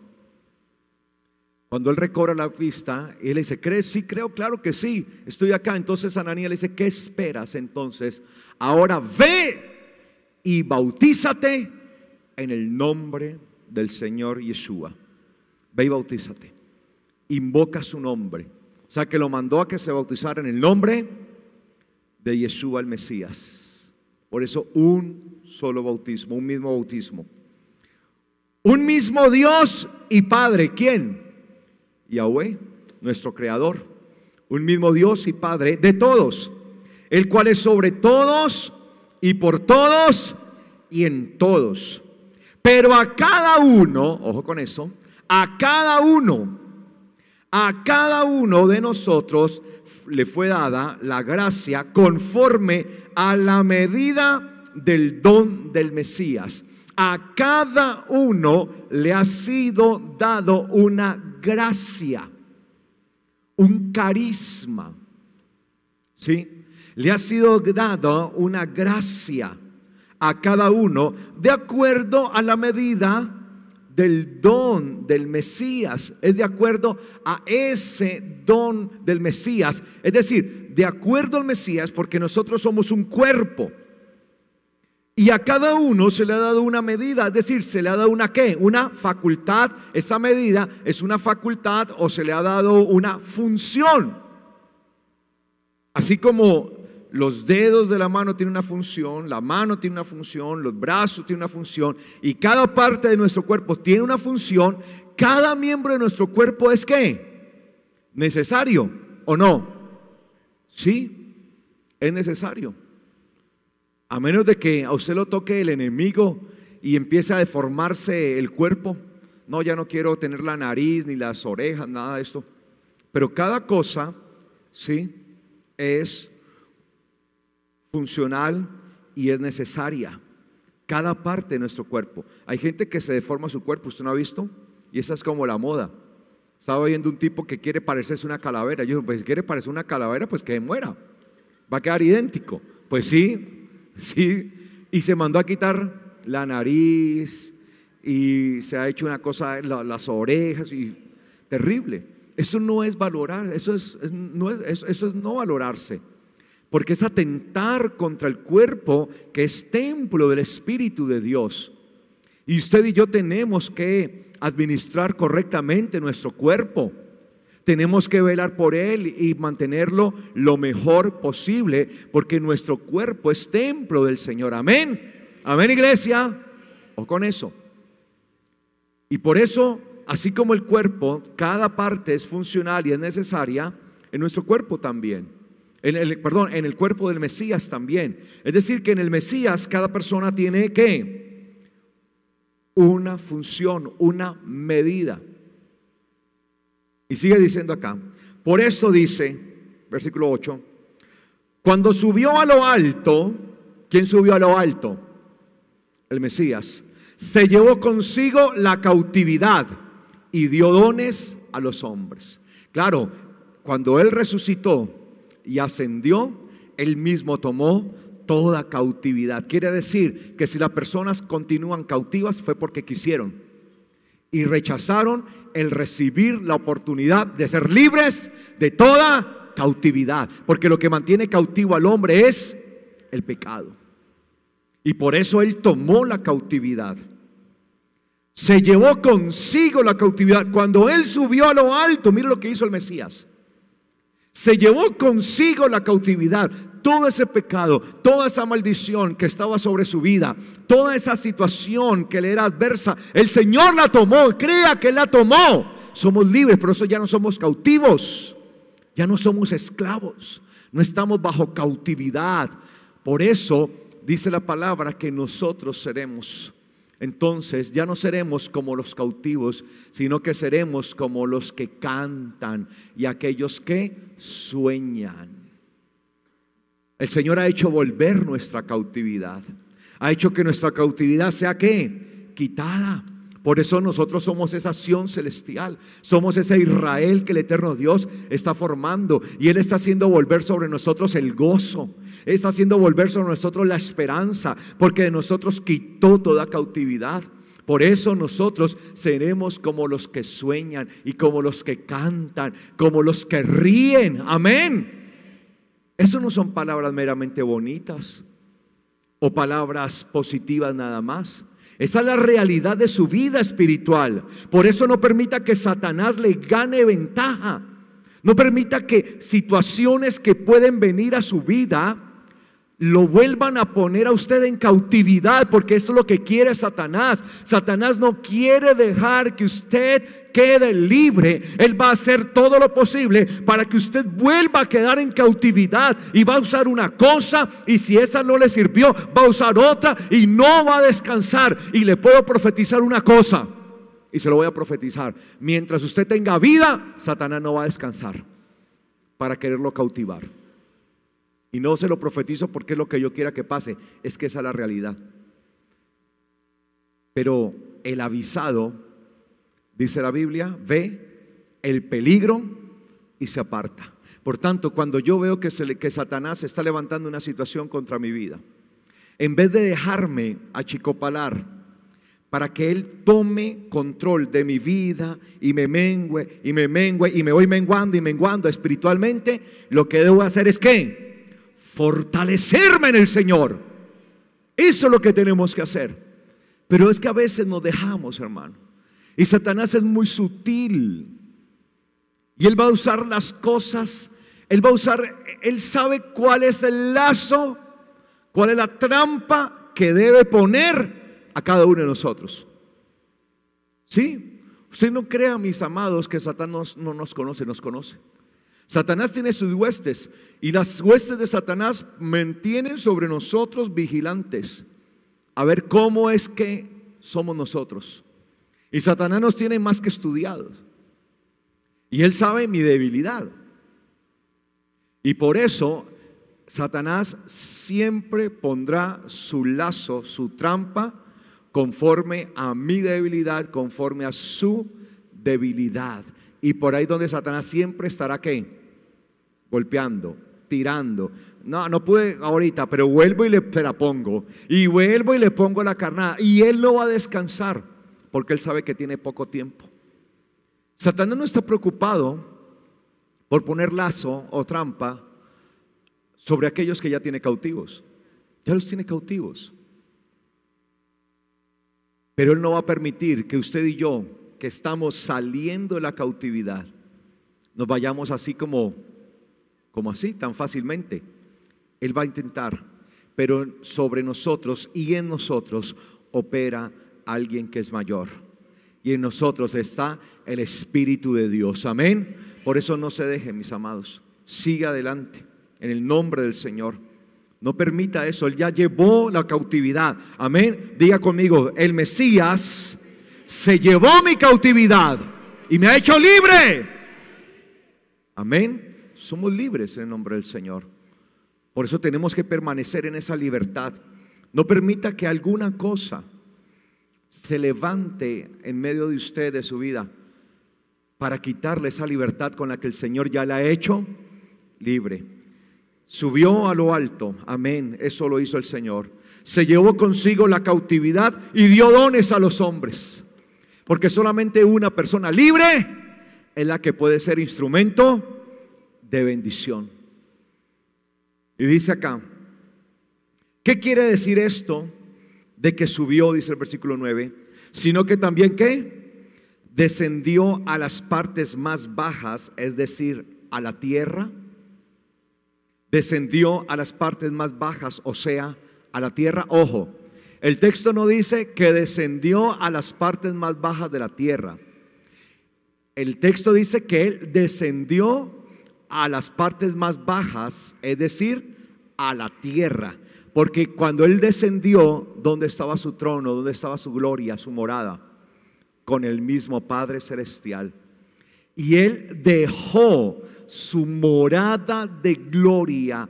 cuando él recobra la vista, él le dice, ¿crees? Sí, creo, claro que sí, estoy acá. Entonces Ananías le dice, ¿qué esperas entonces? Ahora ve y bautízate en el nombre del Señor Yeshua. Ve y bautízate. Invoca su nombre. O sea que lo mandó a que se bautizara en el nombre de Yeshua el Mesías. Por eso un solo bautismo, un mismo bautismo. Un mismo Dios y Padre. ¿Quién? Yahweh, nuestro Creador. Un mismo Dios y Padre de todos. El cual es sobre todos y por todos y en todos. Pero a cada uno, ojo con eso, a cada uno, a cada uno de nosotros le fue dada la gracia conforme a la medida del don del Mesías. A cada uno le ha sido dado una gracia, un carisma. ¿Sí? le ha sido dado una gracia a cada uno de acuerdo a la medida del don del Mesías, es de acuerdo a ese don del Mesías, es decir, de acuerdo al Mesías, porque nosotros somos un cuerpo. Y a cada uno se le ha dado una medida, es decir, se le ha dado una qué, una facultad, esa medida es una facultad o se le ha dado una función. Así como los dedos de la mano tienen una función, la mano tiene una función, los brazos tienen una función y cada parte de nuestro cuerpo tiene una función. Cada miembro de nuestro cuerpo es qué? ¿Necesario o no? Sí, es necesario. A menos de que a usted lo toque el enemigo y empiece a deformarse el cuerpo. No, ya no quiero tener la nariz ni las orejas, nada de esto. Pero cada cosa, sí, es funcional y es necesaria. Cada parte de nuestro cuerpo. Hay gente que se deforma su cuerpo, ¿usted no ha visto? Y esa es como la moda. Estaba viendo un tipo que quiere parecerse una calavera. Yo, pues si quiere parecer una calavera, pues que muera. Va a quedar idéntico. Pues sí, <laughs> sí. Y se mandó a quitar la nariz y se ha hecho una cosa, las orejas y terrible. Eso no es valorar, eso es no valorarse porque es atentar contra el cuerpo que es templo del Espíritu de Dios. Y usted y yo tenemos que administrar correctamente nuestro cuerpo. Tenemos que velar por él y mantenerlo lo mejor posible, porque nuestro cuerpo es templo del Señor. Amén. Amén, iglesia. O con eso. Y por eso, así como el cuerpo, cada parte es funcional y es necesaria, en nuestro cuerpo también en el, perdón, en el cuerpo del Mesías también. Es decir, que en el Mesías cada persona tiene que una función, una medida. Y sigue diciendo acá, por esto dice, versículo 8, cuando subió a lo alto, ¿quién subió a lo alto? El Mesías. Se llevó consigo la cautividad y dio dones a los hombres. Claro, cuando Él resucitó, y ascendió, él mismo tomó toda cautividad. Quiere decir que si las personas continúan cautivas fue porque quisieron y rechazaron el recibir la oportunidad de ser libres de toda cautividad. Porque lo que mantiene cautivo al hombre es el pecado. Y por eso él tomó la cautividad. Se llevó consigo la cautividad. Cuando él subió a lo alto, mire lo que hizo el Mesías. Se llevó consigo la cautividad, todo ese pecado, toda esa maldición que estaba sobre su vida, toda esa situación que le era adversa. El Señor la tomó, crea que la tomó. Somos libres, por eso ya no somos cautivos, ya no somos esclavos, no estamos bajo cautividad. Por eso dice la palabra que nosotros seremos entonces ya no seremos como los cautivos, sino que seremos como los que cantan y aquellos que sueñan. El Señor ha hecho volver nuestra cautividad. Ha hecho que nuestra cautividad sea qué? Quitada. Por eso nosotros somos esa acción celestial, somos ese Israel que el eterno Dios está formando y Él está haciendo volver sobre nosotros el gozo, está haciendo volver sobre nosotros la esperanza, porque de nosotros quitó toda cautividad. Por eso nosotros seremos como los que sueñan y como los que cantan, como los que ríen. Amén. Eso no son palabras meramente bonitas o palabras positivas nada más. Esa es la realidad de su vida espiritual. Por eso no permita que Satanás le gane ventaja. No permita que situaciones que pueden venir a su vida lo vuelvan a poner a usted en cautividad, porque eso es lo que quiere Satanás. Satanás no quiere dejar que usted quede libre. Él va a hacer todo lo posible para que usted vuelva a quedar en cautividad y va a usar una cosa y si esa no le sirvió, va a usar otra y no va a descansar. Y le puedo profetizar una cosa y se lo voy a profetizar. Mientras usted tenga vida, Satanás no va a descansar para quererlo cautivar. Y no se lo profetizo porque es lo que yo quiera que pase, es que esa es la realidad. Pero el avisado, dice la Biblia, ve el peligro y se aparta. Por tanto, cuando yo veo que, se, que Satanás está levantando una situación contra mi vida, en vez de dejarme achicopalar para que Él tome control de mi vida y me mengüe y me mengüe y me voy menguando y menguando espiritualmente, lo que debo hacer es que fortalecerme en el Señor. Eso es lo que tenemos que hacer. Pero es que a veces nos dejamos, hermano. Y Satanás es muy sutil. Y él va a usar las cosas. Él va a usar, él sabe cuál es el lazo, cuál es la trampa que debe poner a cada uno de nosotros. ¿Sí? Usted no crea, mis amados, que Satanás no nos conoce, nos conoce. Satanás tiene sus huestes y las huestes de Satanás mantienen sobre nosotros vigilantes a ver cómo es que somos nosotros. Y Satanás nos tiene más que estudiados. Y él sabe mi debilidad. Y por eso Satanás siempre pondrá su lazo, su trampa, conforme a mi debilidad, conforme a su debilidad. Y por ahí donde Satanás siempre estará qué? Golpeando, tirando. No, no pude ahorita, pero vuelvo y le la pongo. Y vuelvo y le pongo la carnada. Y él no va a descansar porque él sabe que tiene poco tiempo. Satanás no está preocupado por poner lazo o trampa sobre aquellos que ya tiene cautivos. Ya los tiene cautivos. Pero Él no va a permitir que usted y yo que estamos saliendo de la cautividad, nos vayamos así como, como así, tan fácilmente. Él va a intentar, pero sobre nosotros y en nosotros opera alguien que es mayor. Y en nosotros está el Espíritu de Dios. Amén. Por eso no se deje, mis amados. Siga adelante en el nombre del Señor. No permita eso. Él ya llevó la cautividad. Amén. Diga conmigo, el Mesías se llevó mi cautividad y me ha hecho libre. Amén. Somos libres en el nombre del Señor. Por eso tenemos que permanecer en esa libertad. No permita que alguna cosa se levante en medio de usted, de su vida, para quitarle esa libertad con la que el Señor ya la ha hecho libre. Subió a lo alto, amén, eso lo hizo el Señor. Se llevó consigo la cautividad y dio dones a los hombres. Porque solamente una persona libre es la que puede ser instrumento de bendición. Y dice acá, ¿qué quiere decir esto de que subió, dice el versículo 9? Sino que también qué? descendió a las partes más bajas, es decir, a la tierra. Descendió a las partes más bajas, o sea, a la tierra. Ojo, el texto no dice que descendió a las partes más bajas de la tierra. El texto dice que Él descendió a las partes más bajas, es decir, a la tierra. Porque cuando Él descendió, ¿dónde estaba su trono? ¿Dónde estaba su gloria, su morada? Con el mismo Padre Celestial. Y Él dejó su morada de gloria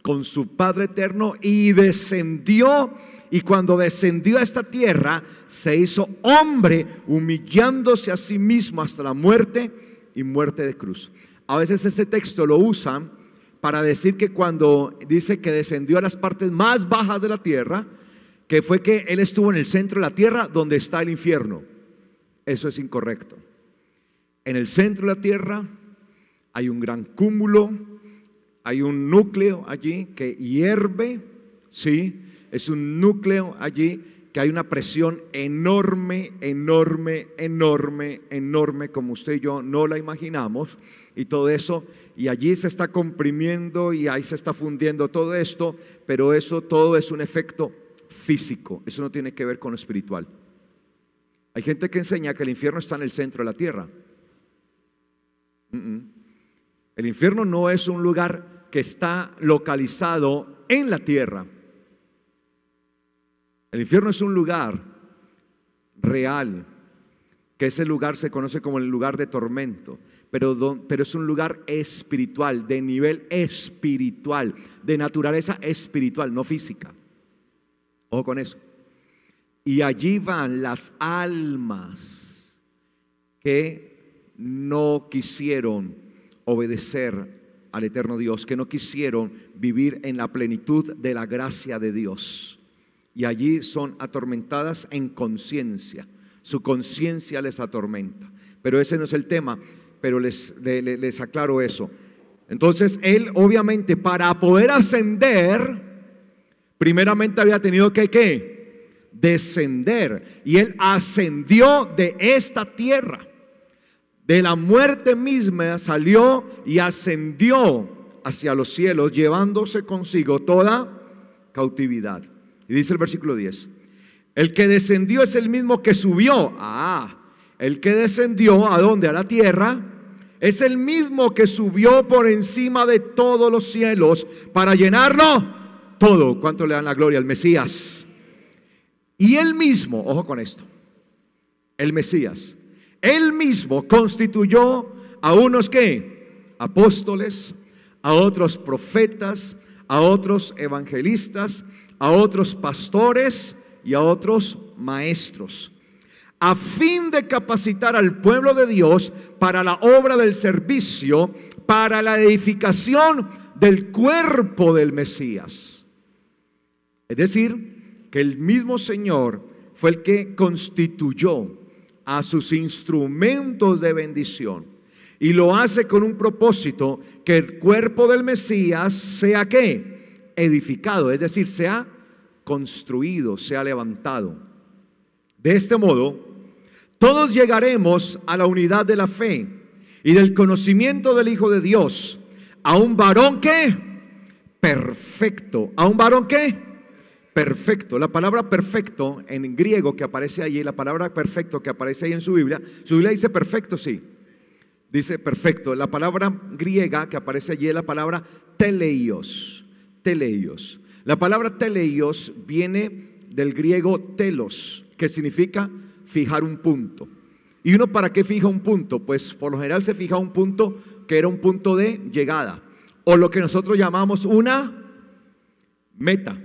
con su Padre Eterno y descendió y cuando descendió a esta tierra se hizo hombre humillándose a sí mismo hasta la muerte y muerte de cruz. A veces ese texto lo usan para decir que cuando dice que descendió a las partes más bajas de la tierra, que fue que él estuvo en el centro de la tierra donde está el infierno. Eso es incorrecto. En el centro de la tierra hay un gran cúmulo, hay un núcleo allí que hierve, ¿sí? Es un núcleo allí que hay una presión enorme, enorme, enorme, enorme, como usted y yo no la imaginamos, y todo eso, y allí se está comprimiendo y ahí se está fundiendo todo esto, pero eso todo es un efecto físico, eso no tiene que ver con lo espiritual. Hay gente que enseña que el infierno está en el centro de la tierra. El infierno no es un lugar que está localizado en la tierra, el infierno es un lugar real, que ese lugar se conoce como el lugar de tormento, pero, es un lugar espiritual, de nivel espiritual, de naturaleza espiritual, no física. Ojo con eso. Y allí van las almas que no quisieron obedecer al eterno Dios, que no quisieron vivir en la plenitud de la gracia de Dios y allí son atormentadas en conciencia. Su conciencia les atormenta. Pero ese no es el tema, pero les, les, aclaro eso. Entonces, él obviamente para poder ascender, primeramente había tenido que ¿qué? descender. Y él ascendió de esta tierra. De la muerte misma salió y ascendió hacia los cielos, llevándose consigo toda cautividad. Y dice el versículo 10, el que descendió es el mismo que subió. Ah, el que descendió, ¿a donde A la tierra. Es el mismo que subió por encima de todos los cielos para llenarlo todo. ¿Cuánto le dan la gloria al Mesías? Y él mismo, ojo con esto, el Mesías, él mismo constituyó a unos que, apóstoles, a otros profetas, a otros evangelistas a otros pastores y a otros maestros, a fin de capacitar al pueblo de Dios para la obra del servicio, para la edificación del cuerpo del Mesías. Es decir, que el mismo Señor fue el que constituyó a sus instrumentos de bendición. Y lo hace con un propósito, que el cuerpo del Mesías sea qué? edificado, es decir, se ha construido, se ha levantado. De este modo, todos llegaremos a la unidad de la fe y del conocimiento del Hijo de Dios, a un varón que perfecto, a un varón que perfecto. La palabra perfecto en griego que aparece allí, la palabra perfecto que aparece ahí en su Biblia, su Biblia dice perfecto, sí. Dice perfecto. La palabra griega que aparece allí es la palabra teleios teleios. La palabra teleios viene del griego telos, que significa fijar un punto. ¿Y uno para qué fija un punto? Pues por lo general se fija un punto que era un punto de llegada, o lo que nosotros llamamos una meta.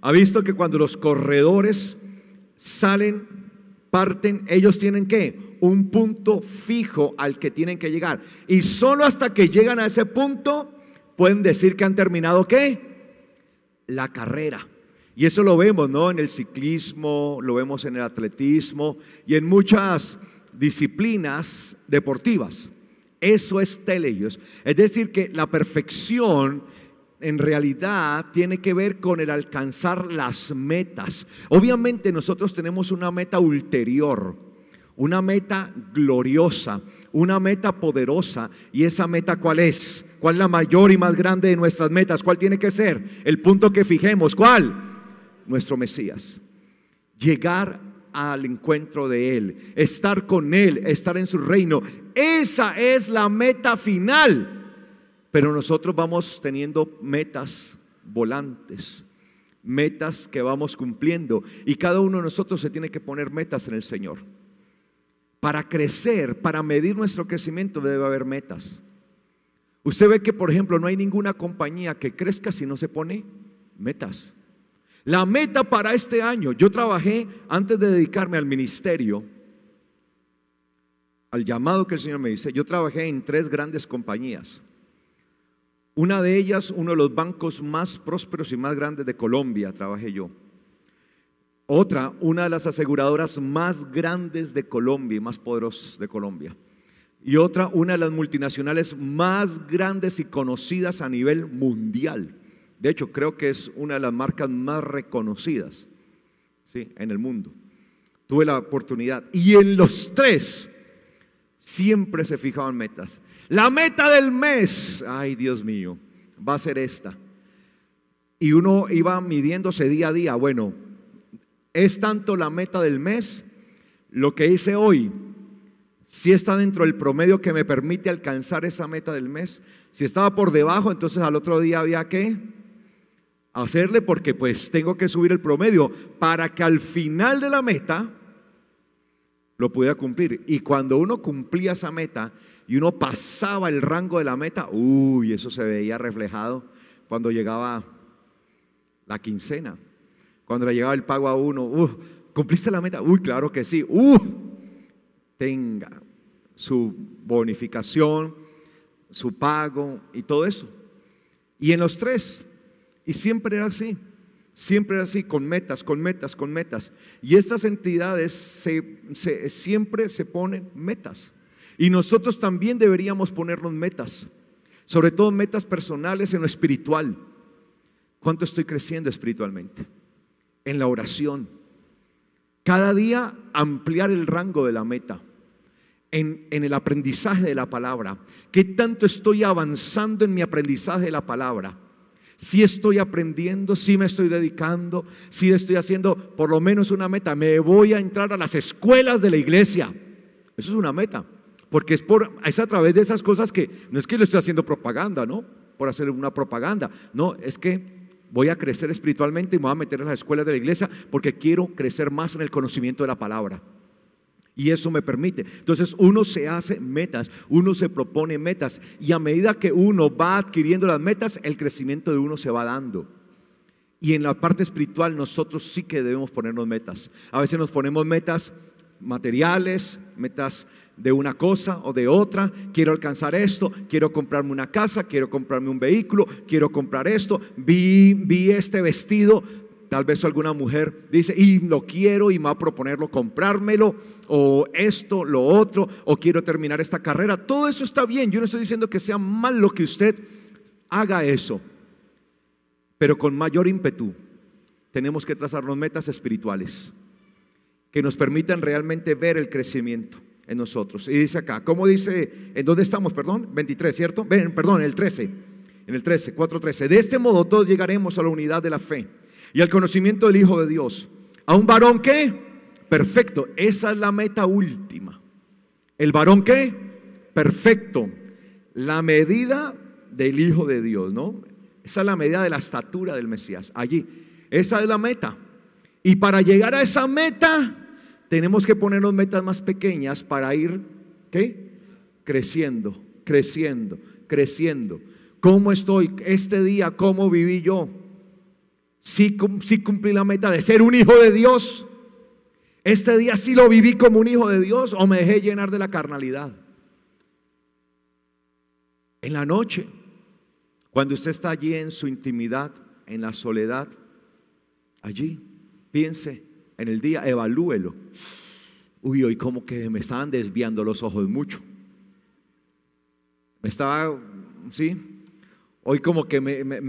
Ha visto que cuando los corredores salen, parten, ellos tienen que un punto fijo al que tienen que llegar. Y solo hasta que llegan a ese punto pueden decir que han terminado qué? la carrera. Y eso lo vemos, ¿no? En el ciclismo, lo vemos en el atletismo y en muchas disciplinas deportivas. Eso es teleios. Es decir, que la perfección en realidad tiene que ver con el alcanzar las metas. Obviamente nosotros tenemos una meta ulterior, una meta gloriosa, una meta poderosa. ¿Y esa meta cuál es? ¿Cuál es la mayor y más grande de nuestras metas? ¿Cuál tiene que ser? El punto que fijemos. ¿Cuál? Nuestro Mesías. Llegar al encuentro de Él, estar con Él, estar en su reino. Esa es la meta final. Pero nosotros vamos teniendo metas volantes, metas que vamos cumpliendo. Y cada uno de nosotros se tiene que poner metas en el Señor. Para crecer, para medir nuestro crecimiento debe haber metas. Usted ve que, por ejemplo, no hay ninguna compañía que crezca si no se pone metas. La meta para este año, yo trabajé antes de dedicarme al ministerio, al llamado que el Señor me dice, yo trabajé en tres grandes compañías. Una de ellas, uno de los bancos más prósperos y más grandes de Colombia, trabajé yo. Otra, una de las aseguradoras más grandes de Colombia y más poderosas de Colombia y otra, una de las multinacionales más grandes y conocidas a nivel mundial. De hecho, creo que es una de las marcas más reconocidas ¿sí? en el mundo. Tuve la oportunidad. Y en los tres siempre se fijaban metas. La meta del mes, ay Dios mío, va a ser esta. Y uno iba midiéndose día a día. Bueno, es tanto la meta del mes, lo que hice hoy si está dentro del promedio que me permite alcanzar esa meta del mes. Si estaba por debajo, entonces al otro día había que hacerle porque pues tengo que subir el promedio para que al final de la meta lo pudiera cumplir. Y cuando uno cumplía esa meta y uno pasaba el rango de la meta, uy, eso se veía reflejado cuando llegaba la quincena, cuando le llegaba el pago a uno, ¿cumpliste la meta? Uy, claro que sí, uh, tenga su bonificación, su pago y todo eso. Y en los tres, y siempre era así, siempre era así, con metas, con metas, con metas. Y estas entidades siempre se ponen metas. Y nosotros también deberíamos ponernos metas, sobre todo metas personales en lo espiritual. ¿Cuánto estoy creciendo espiritualmente? En la oración. Cada día ampliar el rango de la meta en, el aprendizaje de la palabra? ¿Qué tanto estoy avanzando en mi aprendizaje de la palabra? Si estoy aprendiendo, si me estoy dedicando, si estoy haciendo por lo menos una meta, me voy a entrar a las escuelas de la iglesia. Eso es una meta, porque es, por, a través de esas cosas que no es que le estoy haciendo propaganda, ¿no? Por hacer una propaganda, no, es que voy a crecer espiritualmente y me voy a meter a las escuelas de la iglesia porque quiero crecer más en el conocimiento de la palabra. Y eso me permite. Entonces uno se hace metas, uno se propone metas. Y a medida que uno va adquiriendo las metas, el crecimiento de uno se va dando. Y en la parte espiritual nosotros sí que debemos ponernos metas. A veces nos ponemos metas materiales, metas de una cosa o de otra, quiero alcanzar esto, quiero comprarme una casa, quiero comprarme un vehículo, quiero comprar esto, vi, vi este vestido, Tal vez alguna mujer dice, y lo quiero y me va a proponerlo comprármelo, o esto, lo otro, o quiero terminar esta carrera. Todo eso está bien. Yo no estoy diciendo que sea mal lo que usted haga eso, pero con mayor ímpetu tenemos que trazarnos metas espirituales que nos permitan realmente ver el crecimiento en nosotros. Y dice acá, ¿cómo dice? ¿En dónde estamos? Perdón, 23, ¿cierto? Ven, perdón, en el 13, en el 13, 4, 13. De este modo todos llegaremos a la unidad de la fe y al conocimiento del Hijo de Dios. A un varón que, perfecto, esa es la meta última. El varón que, perfecto, la medida del Hijo de Dios, ¿no? Esa es la medida de la estatura del Mesías, allí. Esa es la meta. Y para llegar a esa meta, tenemos que ponernos metas más pequeñas para ir, ¿qué? Creciendo, creciendo, creciendo. ¿Cómo estoy este día? ¿Cómo viví yo? si cumplí la meta de ser un hijo de Dios. Este día sí lo viví como un hijo de Dios o me dejé llenar de la carnalidad. En la noche, cuando usted está allí en su intimidad, en la soledad, allí, piense en el día, evalúelo. Uy, hoy como que me estaban desviando los ojos mucho. Me estaba, sí, hoy como que me, me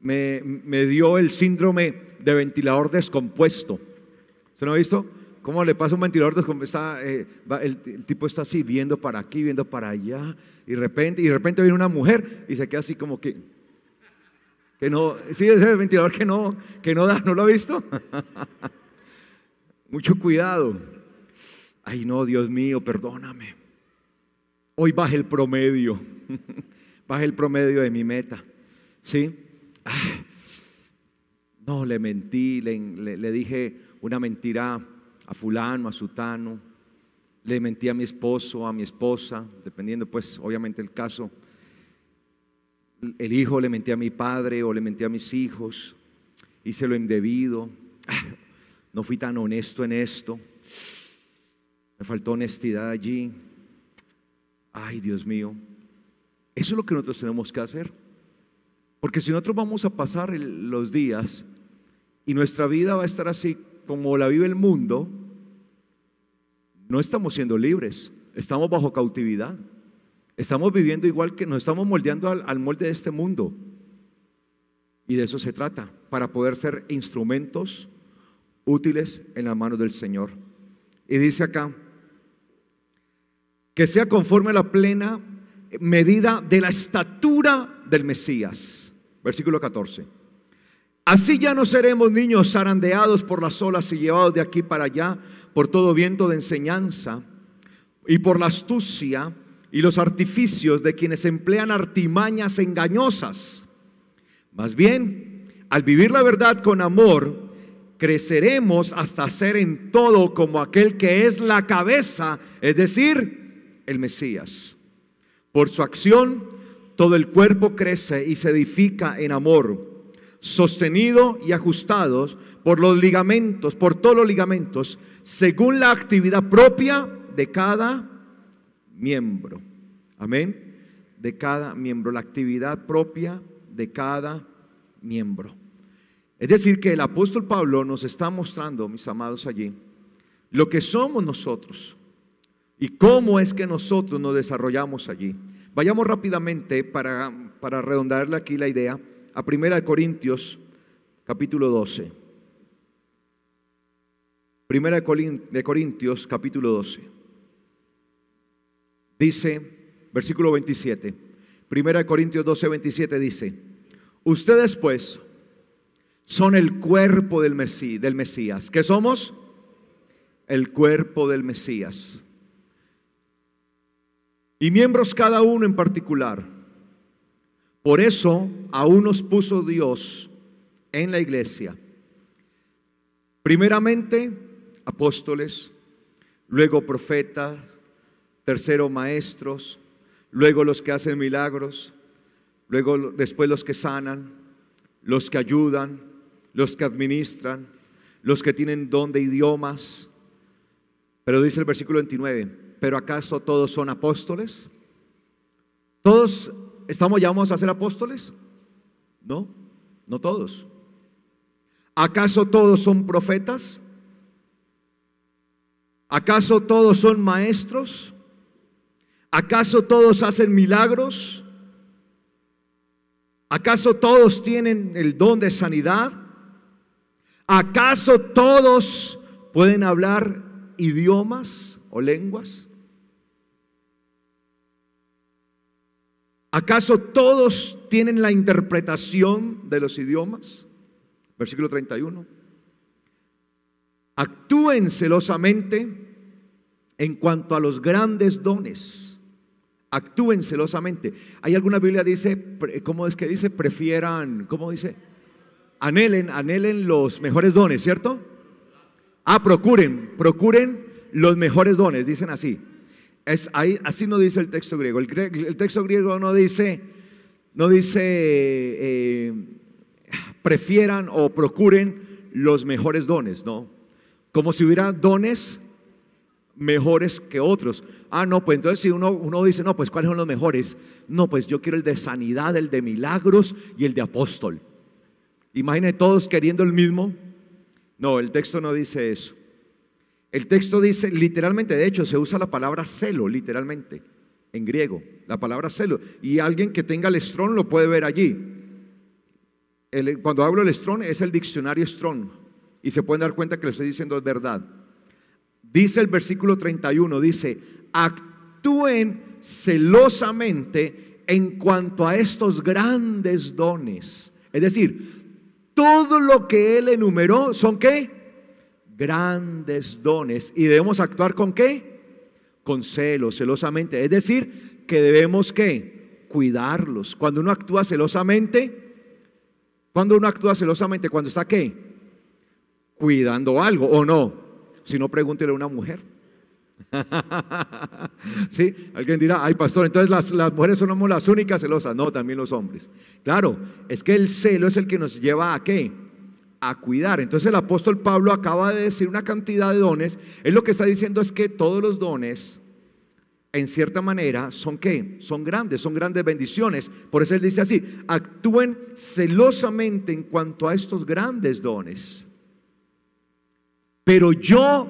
me, dio el síndrome de ventilador descompuesto. ¿Se lo ha visto? ¿Cómo le pasa un ventilador descompuesto? Eh, el, tipo está así, viendo para aquí, viendo para allá, y, repente, y de repente viene una mujer y se queda así como que, que no, sí, es el ventilador que no, que no da, ¿no lo ha visto? <laughs> Mucho cuidado. Ay, no, Dios mío, perdóname. Hoy baje el promedio, <laughs> baje el promedio de mi meta, ¿sí? Ah, no, le mentí, le, dije una mentira a fulano, a sutano, le mentí a mi esposo, a mi esposa, dependiendo pues obviamente el caso. El hijo le mentí a mi padre o le mentí a mis hijos, hice lo indebido, ah, no fui tan honesto en esto, me faltó honestidad allí. Ay, Dios mío, eso es lo que nosotros tenemos que hacer. Porque si nosotros vamos a pasar los días y nuestra vida va a estar así como la vive el mundo, no estamos siendo libres, estamos bajo cautividad. Estamos viviendo igual que nos estamos moldeando al, molde de este mundo. Y de eso se trata, para poder ser instrumentos útiles en la manos del Señor. Y dice acá, que sea conforme a la plena medida de la estatura del Mesías. Versículo 14. Así ya no seremos niños zarandeados por las olas y llevados de aquí para allá por todo viento de enseñanza y por la astucia y los artificios de quienes emplean artimañas engañosas. Más bien, al vivir la verdad con amor, creceremos hasta ser en todo como aquel que es la cabeza, es decir, el Mesías. Por su acción todo el cuerpo crece y se edifica en amor, sostenido y ajustados por los ligamentos, por todos los ligamentos, según la actividad propia de cada miembro. Amén. De cada miembro, la actividad propia de cada miembro. Es decir, que el apóstol Pablo nos está mostrando, mis amados allí, lo que somos nosotros y cómo es que nosotros nos desarrollamos allí. Vayamos rápidamente para, para redondarle aquí la idea a 1 Corintios capítulo 12. 1 de Corintios capítulo 12. Dice, versículo 27. 1 Corintios 12, 27 dice, ustedes pues son el cuerpo del Mesías. ¿Qué somos? El cuerpo del Mesías y miembros cada uno en particular. Por eso aún nos puso Dios en la iglesia. Primeramente, apóstoles, luego profetas, tercero maestros, luego los que hacen milagros, luego después los que sanan, los que ayudan, los que administran, los que tienen don de idiomas. Pero dice el versículo 29, pero ¿acaso todos son apóstoles? ¿Todos estamos llamados a ser apóstoles? No, no todos. ¿Acaso todos son profetas? ¿Acaso todos son maestros? ¿Acaso todos hacen milagros? ¿Acaso todos tienen el don de sanidad? ¿Acaso todos pueden hablar idiomas o lenguas? ¿Acaso todos tienen la interpretación de los idiomas? Versículo 31. Actúen celosamente en cuanto a los grandes dones. Actúen celosamente. Hay alguna Biblia dice, ¿cómo es que dice? Prefieran, ¿cómo dice? Anhelen, anhelen los mejores dones, ¿cierto? Ah, procuren, procuren los mejores dones, dicen así así no dice el texto griego. El, texto griego no dice, no dice eh, prefieran o procuren los mejores dones, no. Como si hubiera dones mejores que otros. Ah, no, pues entonces si uno, uno dice, no, pues ¿cuáles son los mejores? No, pues yo quiero el de sanidad, el de milagros y el de apóstol. Imagine todos queriendo el mismo. No, el texto no dice eso. El texto dice literalmente, de hecho se usa la palabra celo literalmente en griego, la palabra celo. Y alguien que tenga el estrón lo puede ver allí. cuando hablo el estrón es el diccionario estrón y se pueden dar cuenta que lo estoy diciendo es verdad. Dice el versículo 31, dice, actúen celosamente en cuanto a estos grandes dones. Es decir, todo lo que él enumeró son qué? grandes dones. ¿Y debemos actuar con qué? Con celo, celosamente. Es decir, que debemos qué? Cuidarlos. Cuando uno actúa celosamente, cuando uno actúa celosamente, cuando está qué? Cuidando algo o no. Si no, pregúntele a una mujer. <laughs> ¿Sí? Alguien dirá, ay pastor, entonces las, las mujeres somos las únicas celosas. No, también los hombres. Claro, es que el celo es el que nos lleva a qué? a cuidar. Entonces el apóstol Pablo acaba de decir una cantidad de dones. Él lo que está diciendo es que todos los dones, en cierta manera, son qué? Son grandes, son grandes bendiciones. Por eso él dice así, actúen celosamente en cuanto a estos grandes dones. Pero yo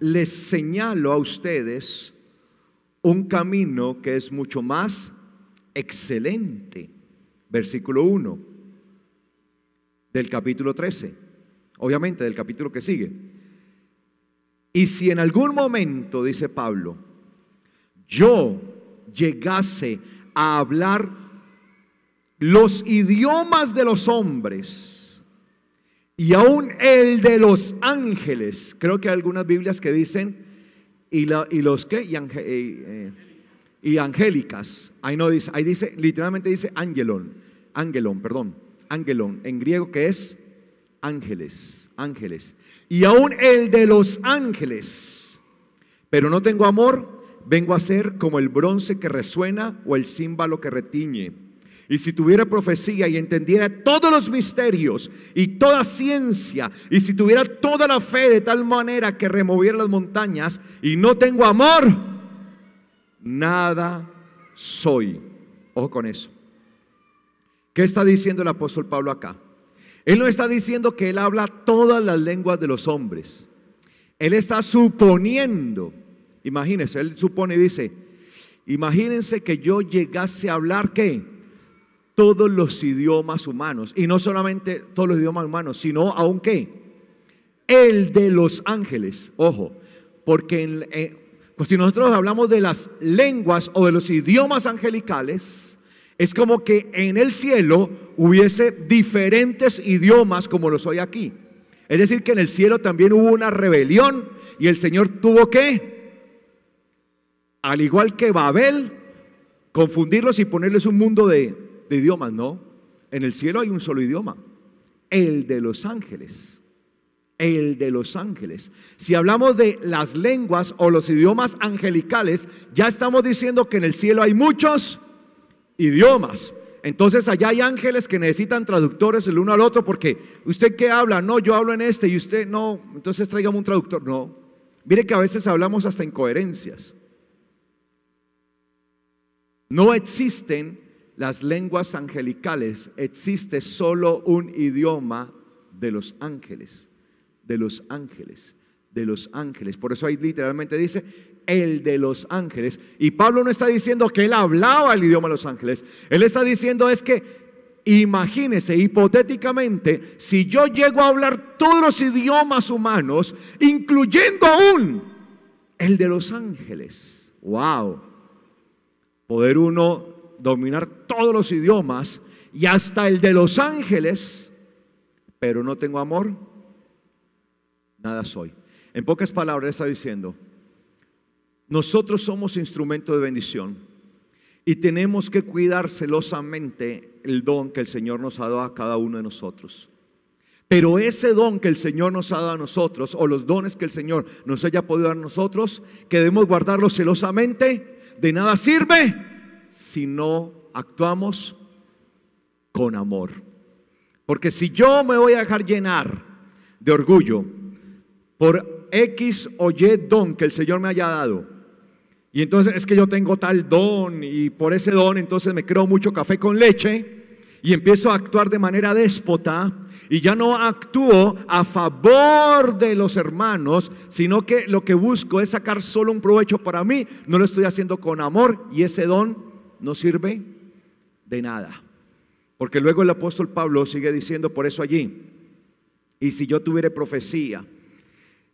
les señalo a ustedes un camino que es mucho más excelente. Versículo 1 del capítulo 13, obviamente del capítulo que sigue. Y si en algún momento, dice Pablo, yo llegase a hablar los idiomas de los hombres y aún el de los ángeles, creo que hay algunas Biblias que dicen, y, los que, y, eh, eh, y, angélicas, ahí no dice, ahí dice, literalmente dice angelón, angelón, perdón angelón, en griego que es ángeles, ángeles. Y aún el de los ángeles. Pero no tengo amor, vengo a ser como el bronce que resuena o el címbalo que retiñe. Y si tuviera profecía y entendiera todos los misterios y toda ciencia, y si tuviera toda la fe de tal manera que removiera las montañas y no tengo amor, nada soy. Ojo con eso. ¿Qué está diciendo el apóstol Pablo acá? Él no está diciendo que él habla todas las lenguas de los hombres. Él está suponiendo, imagínense, él supone y dice, imagínense que yo llegase a hablar qué? Todos los idiomas humanos. Y no solamente todos los idiomas humanos, sino aún qué? El de los ángeles. Ojo, porque eh, pues si nosotros hablamos de las lenguas o de los idiomas angelicales, es como que en el cielo hubiese diferentes idiomas como los hoy aquí. Es decir, que en el cielo también hubo una rebelión y el Señor tuvo que, al igual que Babel, confundirlos y ponerles un mundo de, de idiomas, ¿no? En el cielo hay un solo idioma, el de los ángeles el de los ángeles. Si hablamos de las lenguas o los idiomas angelicales, ya estamos diciendo que en el cielo hay muchos idiomas. Entonces allá hay ángeles que necesitan traductores el uno al otro porque usted qué habla, no, yo hablo en este y usted no, entonces tráigame un traductor, no. Mire que a veces hablamos hasta incoherencias. No existen las lenguas angelicales, existe solo un idioma de los ángeles, de los ángeles, de los ángeles. Por eso ahí literalmente dice, el de los ángeles. Y Pablo no está diciendo que él hablaba el idioma de los ángeles. Él está diciendo es que Imagínese, hipotéticamente, si yo llego a hablar todos los idiomas humanos, incluyendo aún el de los ángeles. ¡Wow! Poder uno dominar todos los idiomas y hasta el de los ángeles, pero no tengo amor, nada soy. En pocas palabras está diciendo, nosotros somos instrumento de bendición y tenemos que cuidar celosamente el don que el Señor nos ha dado a cada uno de nosotros. Pero ese don que el Señor nos ha dado a nosotros, o los dones que el Señor nos haya podido dar a nosotros, que debemos guardarlos celosamente, de nada sirve si no actuamos con amor. Porque si yo me voy a dejar llenar de orgullo por X o Y don que el Señor me haya dado, y entonces es que yo tengo tal don y por ese don entonces me creo mucho café con leche y empiezo a actuar de manera déspota y ya no actúo a favor de los hermanos, sino que lo que busco es sacar solo un provecho para mí, no lo estoy haciendo con amor y ese don no sirve de nada. Porque luego el apóstol Pablo sigue diciendo por eso allí, y si yo tuviera profecía,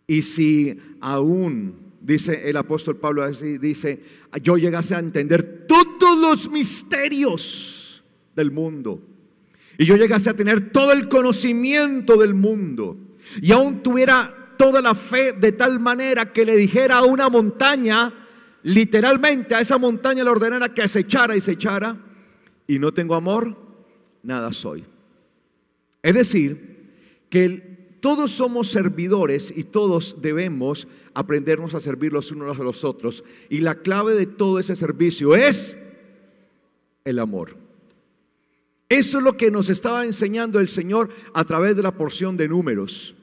y si aún dice el apóstol Pablo así, dice, yo llegase a entender todos los misterios del mundo. Y yo llegase a tener todo el conocimiento del mundo. Y aún tuviera toda la fe de tal manera que le dijera a una montaña, literalmente a esa montaña le ordenara que se echara y se echara. Y no tengo amor, nada soy. Es decir, que el todos somos servidores y todos debemos aprendernos a servir los unos a los otros. Y la clave de todo ese servicio es el amor. Eso es lo que nos estaba enseñando el Señor a través de la porción de números.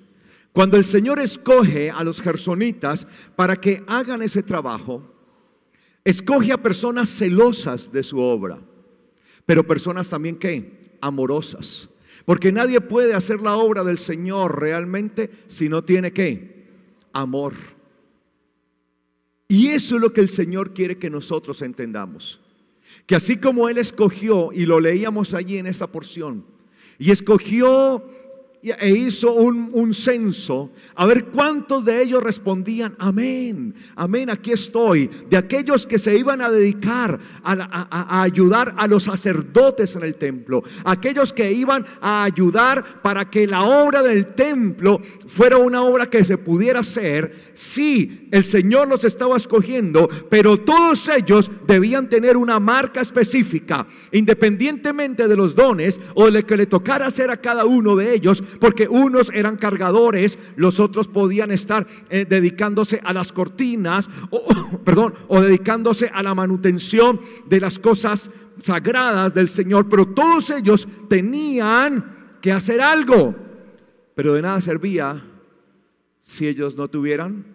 Cuando el Señor escoge a los gersonitas para que hagan ese trabajo, escoge a personas celosas de su obra, pero personas también que amorosas porque nadie puede hacer la obra del Señor realmente si no tiene qué? Amor. Y eso es lo que el Señor quiere que nosotros entendamos. Que así como Él escogió, y lo leíamos allí en esta porción, y escogió e hizo un, censo a ver cuántos de ellos respondían, amén, amén, aquí estoy. De aquellos que se iban a dedicar a, ayudar a los sacerdotes en el templo, aquellos que iban a ayudar para que la obra del templo fuera una obra que se pudiera hacer, Si el Señor los estaba escogiendo, pero todos ellos debían tener una marca específica, independientemente de los dones o de lo que le tocara hacer a cada uno de ellos porque unos eran cargadores, los otros podían estar eh, dedicándose a las cortinas, o, <coughs> perdón, o dedicándose a la manutención de las cosas sagradas del Señor, pero todos ellos tenían que hacer algo, pero de nada servía si ellos no tuvieran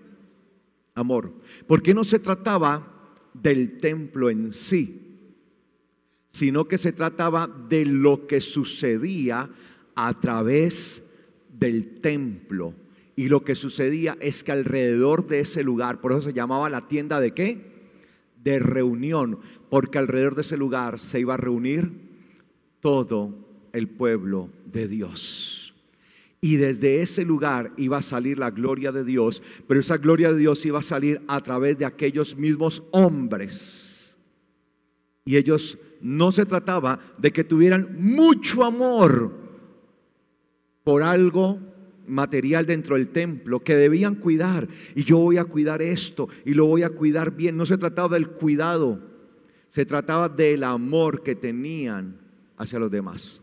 amor, porque no se trataba del templo en sí, sino que se trataba de lo que sucedía a través del templo. Y lo que sucedía es que alrededor de ese lugar, por eso se llamaba la tienda de qué? De reunión, porque alrededor de ese lugar se iba a reunir todo el pueblo de Dios. Y desde ese lugar iba a salir la gloria de Dios, pero esa gloria de Dios iba a salir a través de aquellos mismos hombres. Y ellos no se trataba de que tuvieran mucho amor, por algo material dentro del templo que debían cuidar. Y yo voy a cuidar esto y lo voy a cuidar bien. No se trataba del cuidado, se trataba del amor que tenían hacia los demás.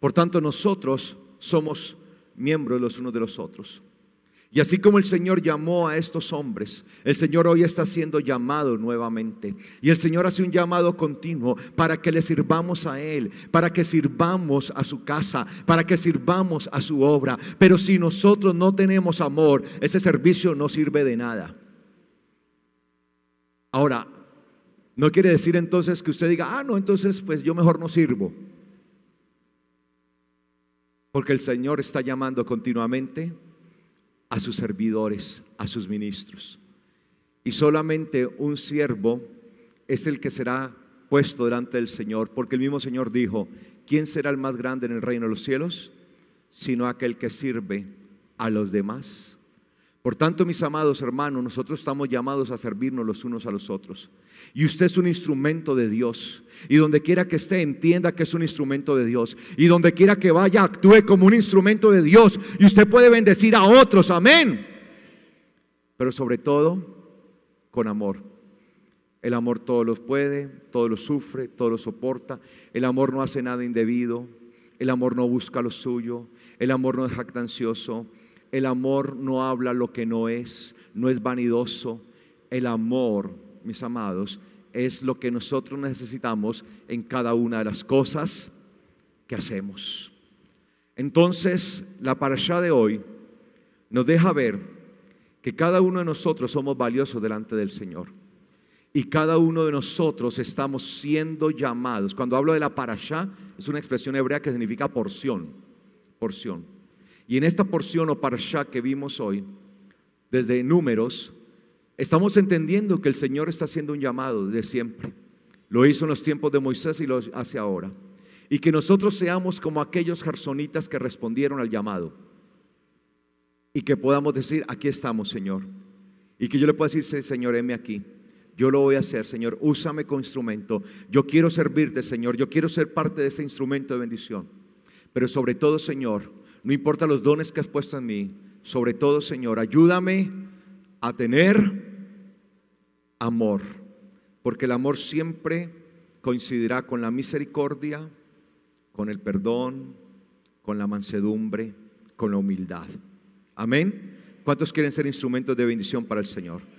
Por tanto, nosotros somos miembros los unos de los otros. Y así como el Señor llamó a estos hombres, el Señor hoy está siendo llamado nuevamente. Y el Señor hace un llamado continuo para que le sirvamos a Él, para que sirvamos a su casa, para que sirvamos a su obra. Pero si nosotros no tenemos amor, ese servicio no sirve de nada. Ahora, no quiere decir entonces que usted diga, ah, no, entonces pues yo mejor no sirvo. Porque el Señor está llamando continuamente a sus servidores, a sus ministros. Y solamente un siervo es el que será puesto delante del Señor, porque el mismo Señor dijo, ¿quién será el más grande en el reino de los cielos? Sino aquel que sirve a los demás por tanto, mis amados hermanos, nosotros estamos llamados a servirnos los unos a los otros. Y usted es un instrumento de Dios. Y donde quiera que esté, entienda que es un instrumento de Dios. Y donde quiera que vaya, actúe como un instrumento de Dios. Y usted puede bendecir a otros. Amén. Pero sobre todo, con amor. El amor todo lo puede, todo lo sufre, todo lo soporta. El amor no hace nada indebido. El amor no busca lo suyo. El amor no es jactancioso. El amor no habla lo que no es, no es vanidoso. El amor, mis amados, es lo que nosotros necesitamos en cada una de las cosas que hacemos. Entonces, la parasha de hoy nos deja ver que cada uno de nosotros somos valiosos delante del Señor. Y cada uno de nosotros estamos siendo llamados. Cuando hablo de la parasha, es una expresión hebrea que significa porción, porción. Y en esta porción o parashá que vimos hoy, desde números, estamos entendiendo que el Señor está haciendo un llamado de siempre. Lo hizo en los tiempos de Moisés y lo hace ahora. Y que nosotros seamos como aquellos jarsonitas que respondieron al llamado. Y que podamos decir, aquí estamos, Señor. Y que yo le pueda decir, Señor, heme aquí. Yo lo voy a hacer, Señor. Úsame como instrumento. Yo quiero servirte, Señor. Yo quiero ser parte de ese instrumento de bendición. Pero sobre todo, Señor, no importa los dones que has puesto en mí, sobre todo Señor, ayúdame a tener amor, porque el amor siempre coincidirá con la misericordia, con el perdón, con la mansedumbre, con la humildad. Amén. ¿Cuántos quieren ser instrumentos de bendición para el Señor?